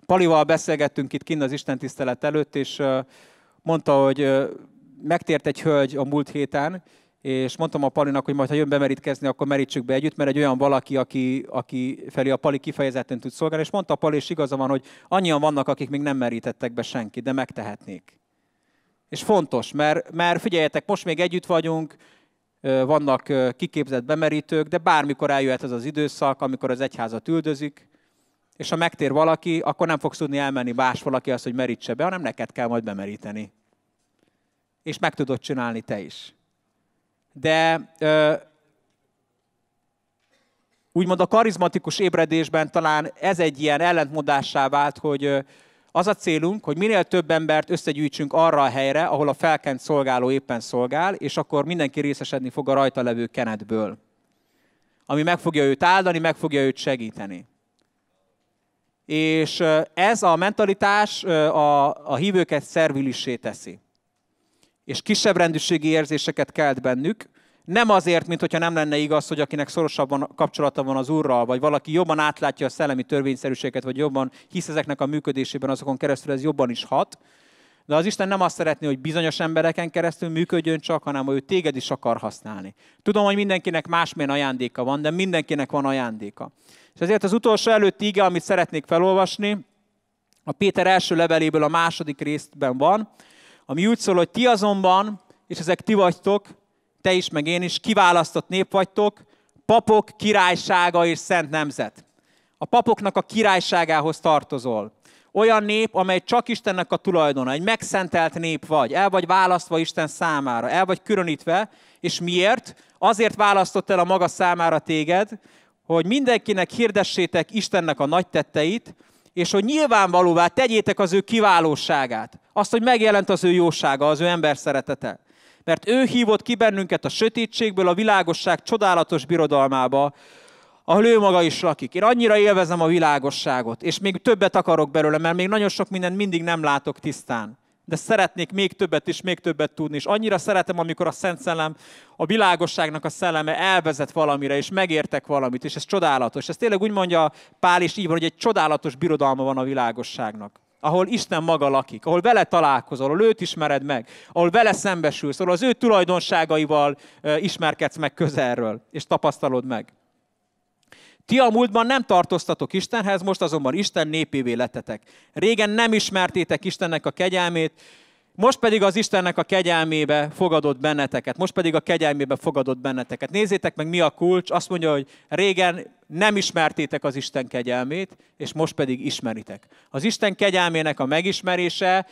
Palival beszélgettünk itt kint az Isten tisztelet előtt, és mondta, hogy megtért egy hölgy a múlt héten, és mondtam a Palinak, hogy majd ha jön bemerítkezni, akkor merítsük be együtt, mert egy olyan valaki, aki, aki felé a Pali kifejezetten tud szolgálni, és mondta a Pali, és igaza van, hogy annyian vannak, akik még nem merítettek be senkit, de megtehetnék. És fontos, mert, mert figyeljetek, most még együtt vagyunk, vannak kiképzett bemerítők, de bármikor eljöhet ez az időszak, amikor az egyházat üldözik, és ha megtér valaki, akkor nem fogsz tudni elmenni más valaki azt, hogy merítse be, hanem neked kell majd bemeríteni. És meg tudod csinálni te is de ö, úgymond a karizmatikus ébredésben talán ez egy ilyen ellentmondássá vált, hogy az a célunk, hogy minél több embert összegyűjtsünk arra a helyre, ahol a felkent szolgáló éppen szolgál, és akkor mindenki részesedni fog a rajta levő kenetből. Ami meg fogja őt áldani, meg fogja őt segíteni. És ez a mentalitás a, a hívőket szervilissé teszi és kisebb rendűségi érzéseket kelt bennük, nem azért, mint hogyha nem lenne igaz, hogy akinek szorosabban kapcsolata van az Úrral, vagy valaki jobban átlátja a szellemi törvényszerűséget, vagy jobban hisz ezeknek a működésében, azokon keresztül ez jobban is hat. De az Isten nem azt szeretné, hogy bizonyos embereken keresztül működjön csak, hanem hogy ő téged is akar használni. Tudom, hogy mindenkinek másmilyen ajándéka van, de mindenkinek van ajándéka. És ezért az utolsó előtti ige, amit szeretnék felolvasni, a Péter első leveléből a második részben van, ami úgy szól, hogy ti azonban, és ezek ti vagytok, te is, meg én is, kiválasztott nép vagytok, papok királysága és szent nemzet. A papoknak a királyságához tartozol. Olyan nép, amely csak Istennek a tulajdona, egy megszentelt nép vagy, el vagy választva Isten számára, el vagy különítve, és miért? Azért választott el a maga számára téged, hogy mindenkinek hirdessétek Istennek a nagy tetteit, és hogy nyilvánvalóvá tegyétek az ő kiválóságát, azt, hogy megjelent az ő jósága, az ő ember szeretete. Mert ő hívott ki bennünket a sötétségből a világosság csodálatos birodalmába, ahol ő maga is lakik. Én annyira élvezem a világosságot, és még többet akarok belőle, mert még nagyon sok mindent mindig nem látok tisztán de szeretnék még többet és még többet tudni. És annyira szeretem, amikor a Szent Szellem, a világosságnak a szelleme elvezet valamire, és megértek valamit, és ez csodálatos. Ez tényleg úgy mondja Pál így van, hogy egy csodálatos birodalma van a világosságnak ahol Isten maga lakik, ahol vele találkozol, ahol őt ismered meg, ahol vele szembesülsz, ahol az ő tulajdonságaival ismerkedsz meg közelről, és tapasztalod meg. Ti a múltban nem tartoztatok Istenhez, most azonban Isten népévé lettetek. Régen nem ismertétek Istennek a kegyelmét, most pedig az Istennek a kegyelmébe fogadott benneteket, most pedig a kegyelmébe fogadott benneteket. Nézzétek meg, mi a kulcs. Azt mondja, hogy régen nem ismertétek az Isten kegyelmét, és most pedig ismeritek. Az Isten kegyelmének a megismerése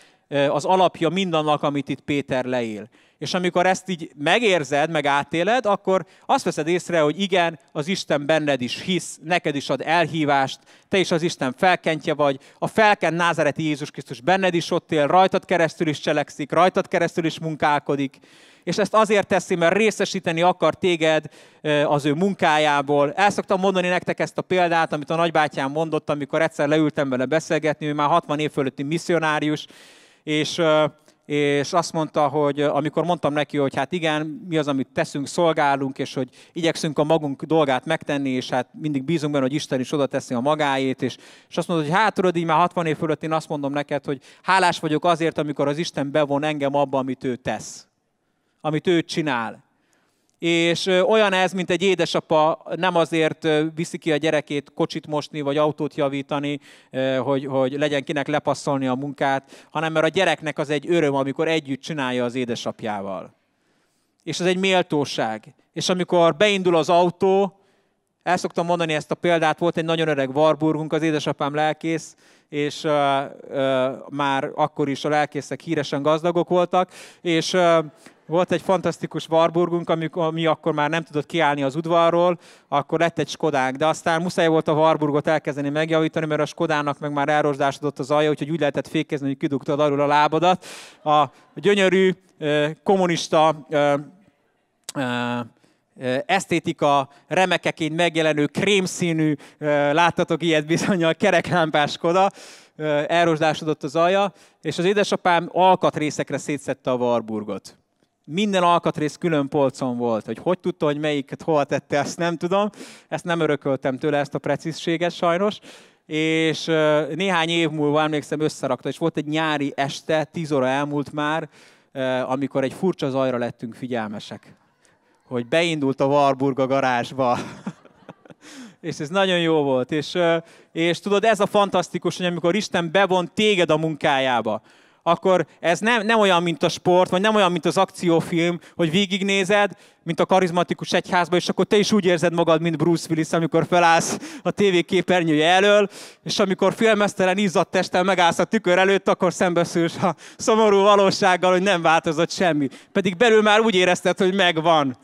az alapja mindannak, amit itt Péter leél. És amikor ezt így megérzed, meg átéled, akkor azt veszed észre, hogy igen, az Isten benned is hisz, neked is ad elhívást, te is az Isten felkentje vagy, a felkent názareti Jézus Krisztus benned is ott él, rajtad keresztül is cselekszik, rajtad keresztül is munkálkodik. És ezt azért teszi, mert részesíteni akar téged az ő munkájából. El szoktam mondani nektek ezt a példát, amit a nagybátyám mondott, amikor egyszer leültem vele beszélgetni, ő már 60 év fölötti misszionárius, és és azt mondta, hogy amikor mondtam neki, hogy hát igen, mi az, amit teszünk, szolgálunk, és hogy igyekszünk a magunk dolgát megtenni, és hát mindig bízunk benne, hogy Isten is oda teszi a magáét, és, és azt mondta, hogy hát tudod, így már 60 év fölött én azt mondom neked, hogy hálás vagyok azért, amikor az Isten bevon engem abba, amit ő tesz, amit ő csinál. És olyan ez, mint egy édesapa nem azért viszi ki a gyerekét kocsit mosni, vagy autót javítani, hogy, hogy legyen kinek lepasszolni a munkát, hanem mert a gyereknek az egy öröm, amikor együtt csinálja az édesapjával. És ez egy méltóság. És amikor beindul az autó, el szoktam mondani ezt a példát, volt egy nagyon öreg Warburgunk, az édesapám lelkész, és uh, uh, már akkor is a lelkészek híresen gazdagok voltak, és uh, volt egy fantasztikus Warburgunk, amikor mi akkor már nem tudott kiállni az udvarról, akkor lett egy Skodánk, de aztán muszáj volt a Warburgot elkezdeni megjavítani, mert a Skodának meg már elrozsdásodott az alja, úgyhogy úgy lehetett fékezni, hogy kidugtad alul a lábadat. A gyönyörű kommunista esztétika remekeként megjelenő krémszínű, láttatok ilyet a kereklámpás Skoda, elrozsdásodott az alja, és az édesapám alkatrészekre szétszette a Warburgot. Minden alkatrész külön polcon volt, hogy hogy tudta, hogy melyiket hova tette, ezt nem tudom. Ezt nem örököltem tőle, ezt a precízséget sajnos. És néhány év múlva, emlékszem, összerakta, és volt egy nyári este, tíz óra elmúlt már, amikor egy furcsa zajra lettünk figyelmesek, hogy beindult a Warburg a garázsba. és ez nagyon jó volt. És, és tudod, ez a fantasztikus, hogy amikor Isten bevon téged a munkájába, akkor ez nem, nem olyan, mint a sport, vagy nem olyan, mint az akciófilm, hogy végignézed, mint a karizmatikus egyházba, és akkor te is úgy érzed magad, mint Bruce Willis, amikor felállsz a TV képernyője elől, és amikor filmesztelen, izzadt testtel megállsz a tükör előtt, akkor szembeszülsz a szomorú valósággal, hogy nem változott semmi. Pedig belül már úgy érezted, hogy megvan.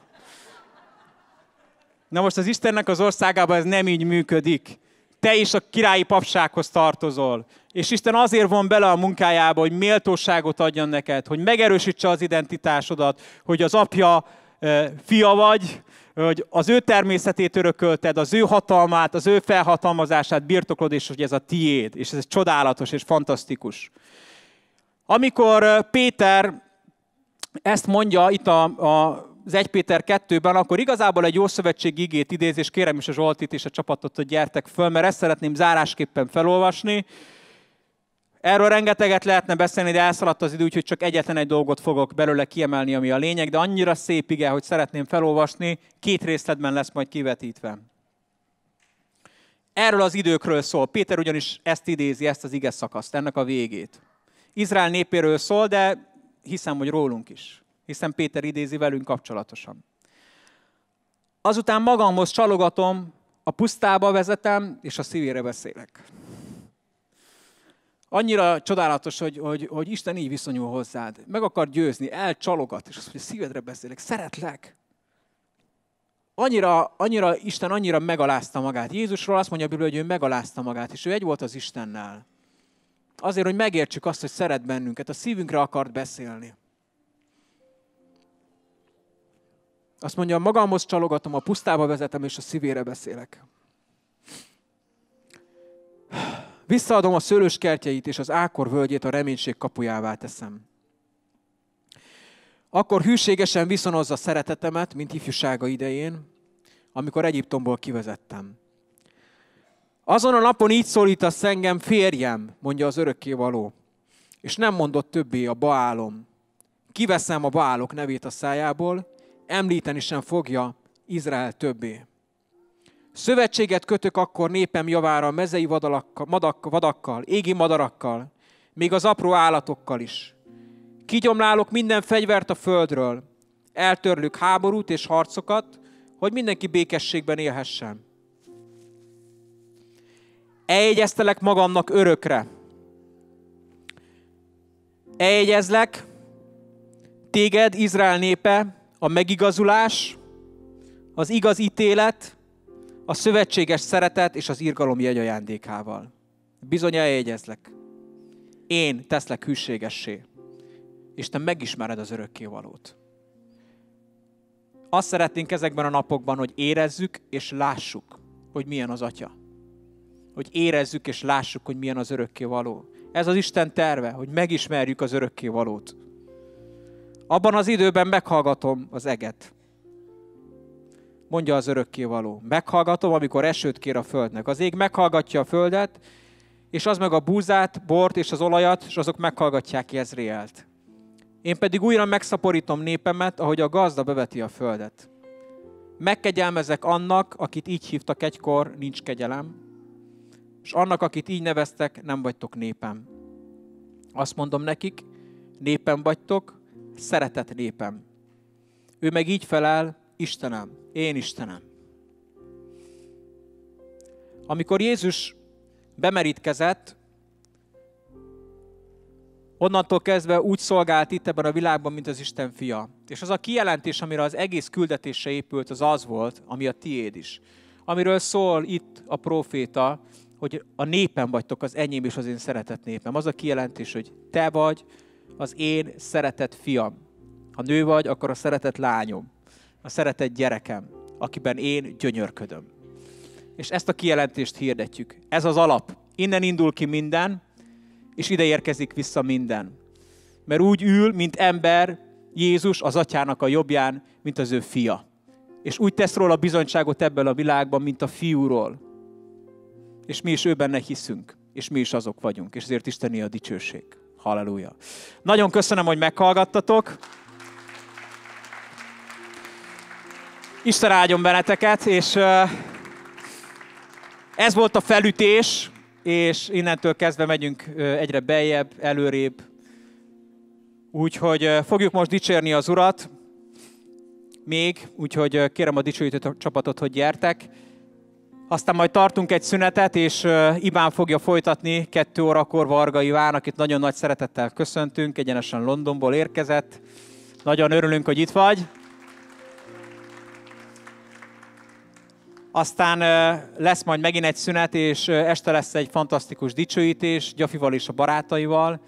Na most az Istennek az országában ez nem így működik. Te is a királyi papsághoz tartozol. És Isten azért van bele a munkájába, hogy méltóságot adjon neked, hogy megerősítse az identitásodat, hogy az apja fia vagy, hogy az ő természetét örökölted, az ő hatalmát, az ő felhatalmazását birtoklod, és hogy ez a tiéd, és ez csodálatos és fantasztikus. Amikor Péter ezt mondja itt a, a, az 1 Péter 2-ben, akkor igazából egy szövetség igét idéz, és kérem is a Zsoltit és a csapatot, hogy gyertek föl, mert ezt szeretném zárásképpen felolvasni. Erről rengeteget lehetne beszélni, de elszaladt az idő, úgyhogy csak egyetlen egy dolgot fogok belőle kiemelni, ami a lényeg, de annyira szép ige, hogy szeretném felolvasni, két részletben lesz majd kivetítve. Erről az időkről szól. Péter ugyanis ezt idézi, ezt az ige szakaszt, ennek a végét. Izrael népéről szól, de hiszem, hogy rólunk is. Hiszen Péter idézi velünk kapcsolatosan. Azután magamhoz csalogatom, a pusztába vezetem, és a szívére beszélek. Annyira csodálatos, hogy, hogy, hogy Isten így viszonyul hozzád. Meg akar győzni, elcsalogat, és azt mondja, szívedre beszélek, szeretlek. Annyira, annyira Isten annyira megalázta magát. Jézusról azt mondja a Biblia, hogy ő megalázta magát, és ő egy volt az Istennel. Azért, hogy megértsük azt, hogy szeret bennünket, a szívünkre akart beszélni. Azt mondja, magamhoz csalogatom, a pusztába vezetem, és a szívére beszélek. Visszaadom a szőlőskertjeit és az ákor völgyét a reménység kapujává teszem. Akkor hűségesen viszonozza szeretetemet, mint ifjúsága idején, amikor Egyiptomból kivezettem. Azon a napon így szólítasz engem, férjem, mondja az örökké való. És nem mondott többé a baálom. Kiveszem a baálok nevét a szájából, említeni sem fogja Izrael többé. Szövetséget kötök akkor népem javára mezei vadalakkal, madak, vadakkal, égi madarakkal, még az apró állatokkal is. Kigyomlálok minden fegyvert a földről, eltörlük háborút és harcokat, hogy mindenki békességben élhessen. Eljegyeztelek magamnak örökre. Eljegyezlek téged, Izrael népe, a megigazulás, az igaz ítélet, a szövetséges szeretet és az irgalom jegyajándékával. Bizony eljegyezlek. Én teszlek hűségessé, és te megismered az örökkévalót. Azt szeretnénk ezekben a napokban, hogy érezzük és lássuk, hogy milyen az Atya. Hogy érezzük és lássuk, hogy milyen az örökkévaló. Ez az Isten terve, hogy megismerjük az örökkévalót. Abban az időben meghallgatom az eget mondja az örökkévaló. Meghallgatom, amikor esőt kér a földnek. Az ég meghallgatja a földet, és az meg a búzát, bort és az olajat, és azok meghallgatják Jezreelt. Én pedig újra megszaporítom népemet, ahogy a gazda beveti a földet. Megkegyelmezek annak, akit így hívtak egykor, nincs kegyelem, és annak, akit így neveztek, nem vagytok népem. Azt mondom nekik, népem vagytok, szeretet népem. Ő meg így felel, Istenem, én Istenem. Amikor Jézus bemerítkezett, onnantól kezdve úgy szolgált itt ebben a világban, mint az Isten fia. És az a kijelentés, amire az egész küldetése épült, az az volt, ami a tiéd is. Amiről szól itt a próféta, hogy a népem vagytok, az enyém és az én szeretett népem. Az a kijelentés, hogy te vagy az én szeretett fiam. Ha nő vagy, akkor a szeretett lányom a szeretett gyerekem, akiben én gyönyörködöm. És ezt a kijelentést hirdetjük. Ez az alap. Innen indul ki minden, és ide érkezik vissza minden. Mert úgy ül, mint ember, Jézus az atyának a jobbján, mint az ő fia. És úgy tesz róla bizonyságot ebből a világban, mint a fiúról. És mi is ő benne hiszünk, és mi is azok vagyunk, és ezért Isteni a dicsőség. Halleluja. Nagyon köszönöm, hogy meghallgattatok. Isten áldjon benneteket, és ez volt a felütés, és innentől kezdve megyünk egyre beljebb, előrébb. Úgyhogy fogjuk most dicsérni az Urat, még, úgyhogy kérem a dicsőítő csapatot, hogy gyertek. Aztán majd tartunk egy szünetet, és Ibán fogja folytatni kettő órakor Varga Iván, akit nagyon nagy szeretettel köszöntünk, egyenesen Londonból érkezett. Nagyon örülünk, hogy itt vagy. Aztán lesz majd megint egy szünet, és este lesz egy fantasztikus dicsőítés Gyafival és a barátaival.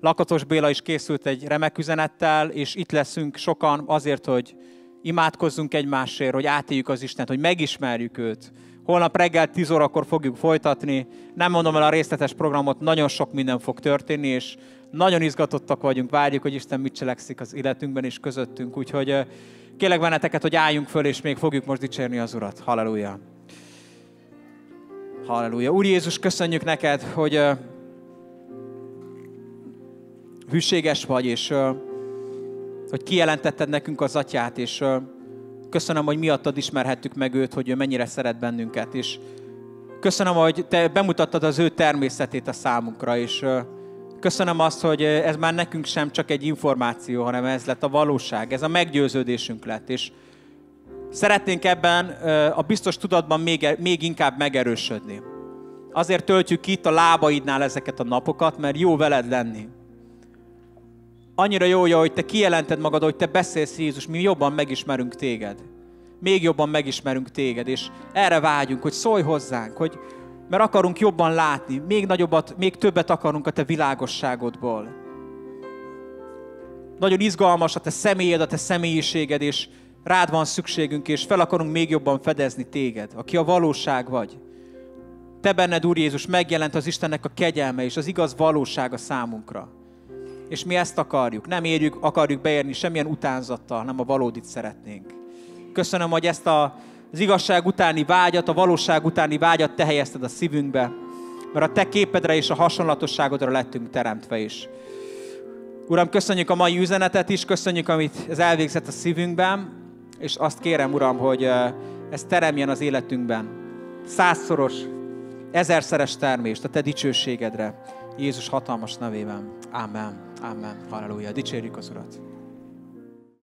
Lakatos Béla is készült egy remek üzenettel, és itt leszünk sokan azért, hogy imádkozzunk egymásért, hogy átéljük az Istent, hogy megismerjük őt, Holnap reggel 10 órakor fogjuk folytatni. Nem mondom el a részletes programot, nagyon sok minden fog történni, és nagyon izgatottak vagyunk, várjuk, hogy Isten mit cselekszik az életünkben és közöttünk. Úgyhogy kérlek benneteket, hogy álljunk föl, és még fogjuk most dicsérni az Urat. Halleluja! Halleluja! Úr Jézus, köszönjük neked, hogy hűséges vagy, és hogy kijelentetted nekünk az atyát, és Köszönöm, hogy miattad ismerhettük meg őt, hogy ő mennyire szeret bennünket, és köszönöm, hogy te bemutattad az ő természetét a számunkra, és köszönöm azt, hogy ez már nekünk sem csak egy információ, hanem ez lett a valóság, ez a meggyőződésünk lett, és szeretnénk ebben a biztos tudatban még, még inkább megerősödni. Azért töltjük itt a lábaidnál ezeket a napokat, mert jó veled lenni. Annyira jója, hogy te kijelented magad, hogy te beszélsz Jézus, mi jobban megismerünk téged. Még jobban megismerünk téged, és erre vágyunk, hogy szólj hozzánk, hogy, mert akarunk jobban látni, még nagyobbat, még többet akarunk a te világosságodból. Nagyon izgalmas a te személyed, a te személyiséged, és rád van szükségünk, és fel akarunk még jobban fedezni téged, aki a valóság vagy. Te benned, Úr Jézus, megjelent az Istennek a kegyelme és az igaz valóság a számunkra és mi ezt akarjuk. Nem érjük, akarjuk beérni semmilyen utánzattal, hanem a valódit szeretnénk. Köszönöm, hogy ezt a, az igazság utáni vágyat, a valóság utáni vágyat te helyezted a szívünkbe, mert a te képedre és a hasonlatosságodra lettünk teremtve is. Uram, köszönjük a mai üzenetet is, köszönjük, amit ez elvégzett a szívünkben, és azt kérem, Uram, hogy ez teremjen az életünkben. Százszoros, ezerszeres termést a Te dicsőségedre, Jézus hatalmas nevében. Amen. Amen. Halleluja. Dicsérjük az Urat.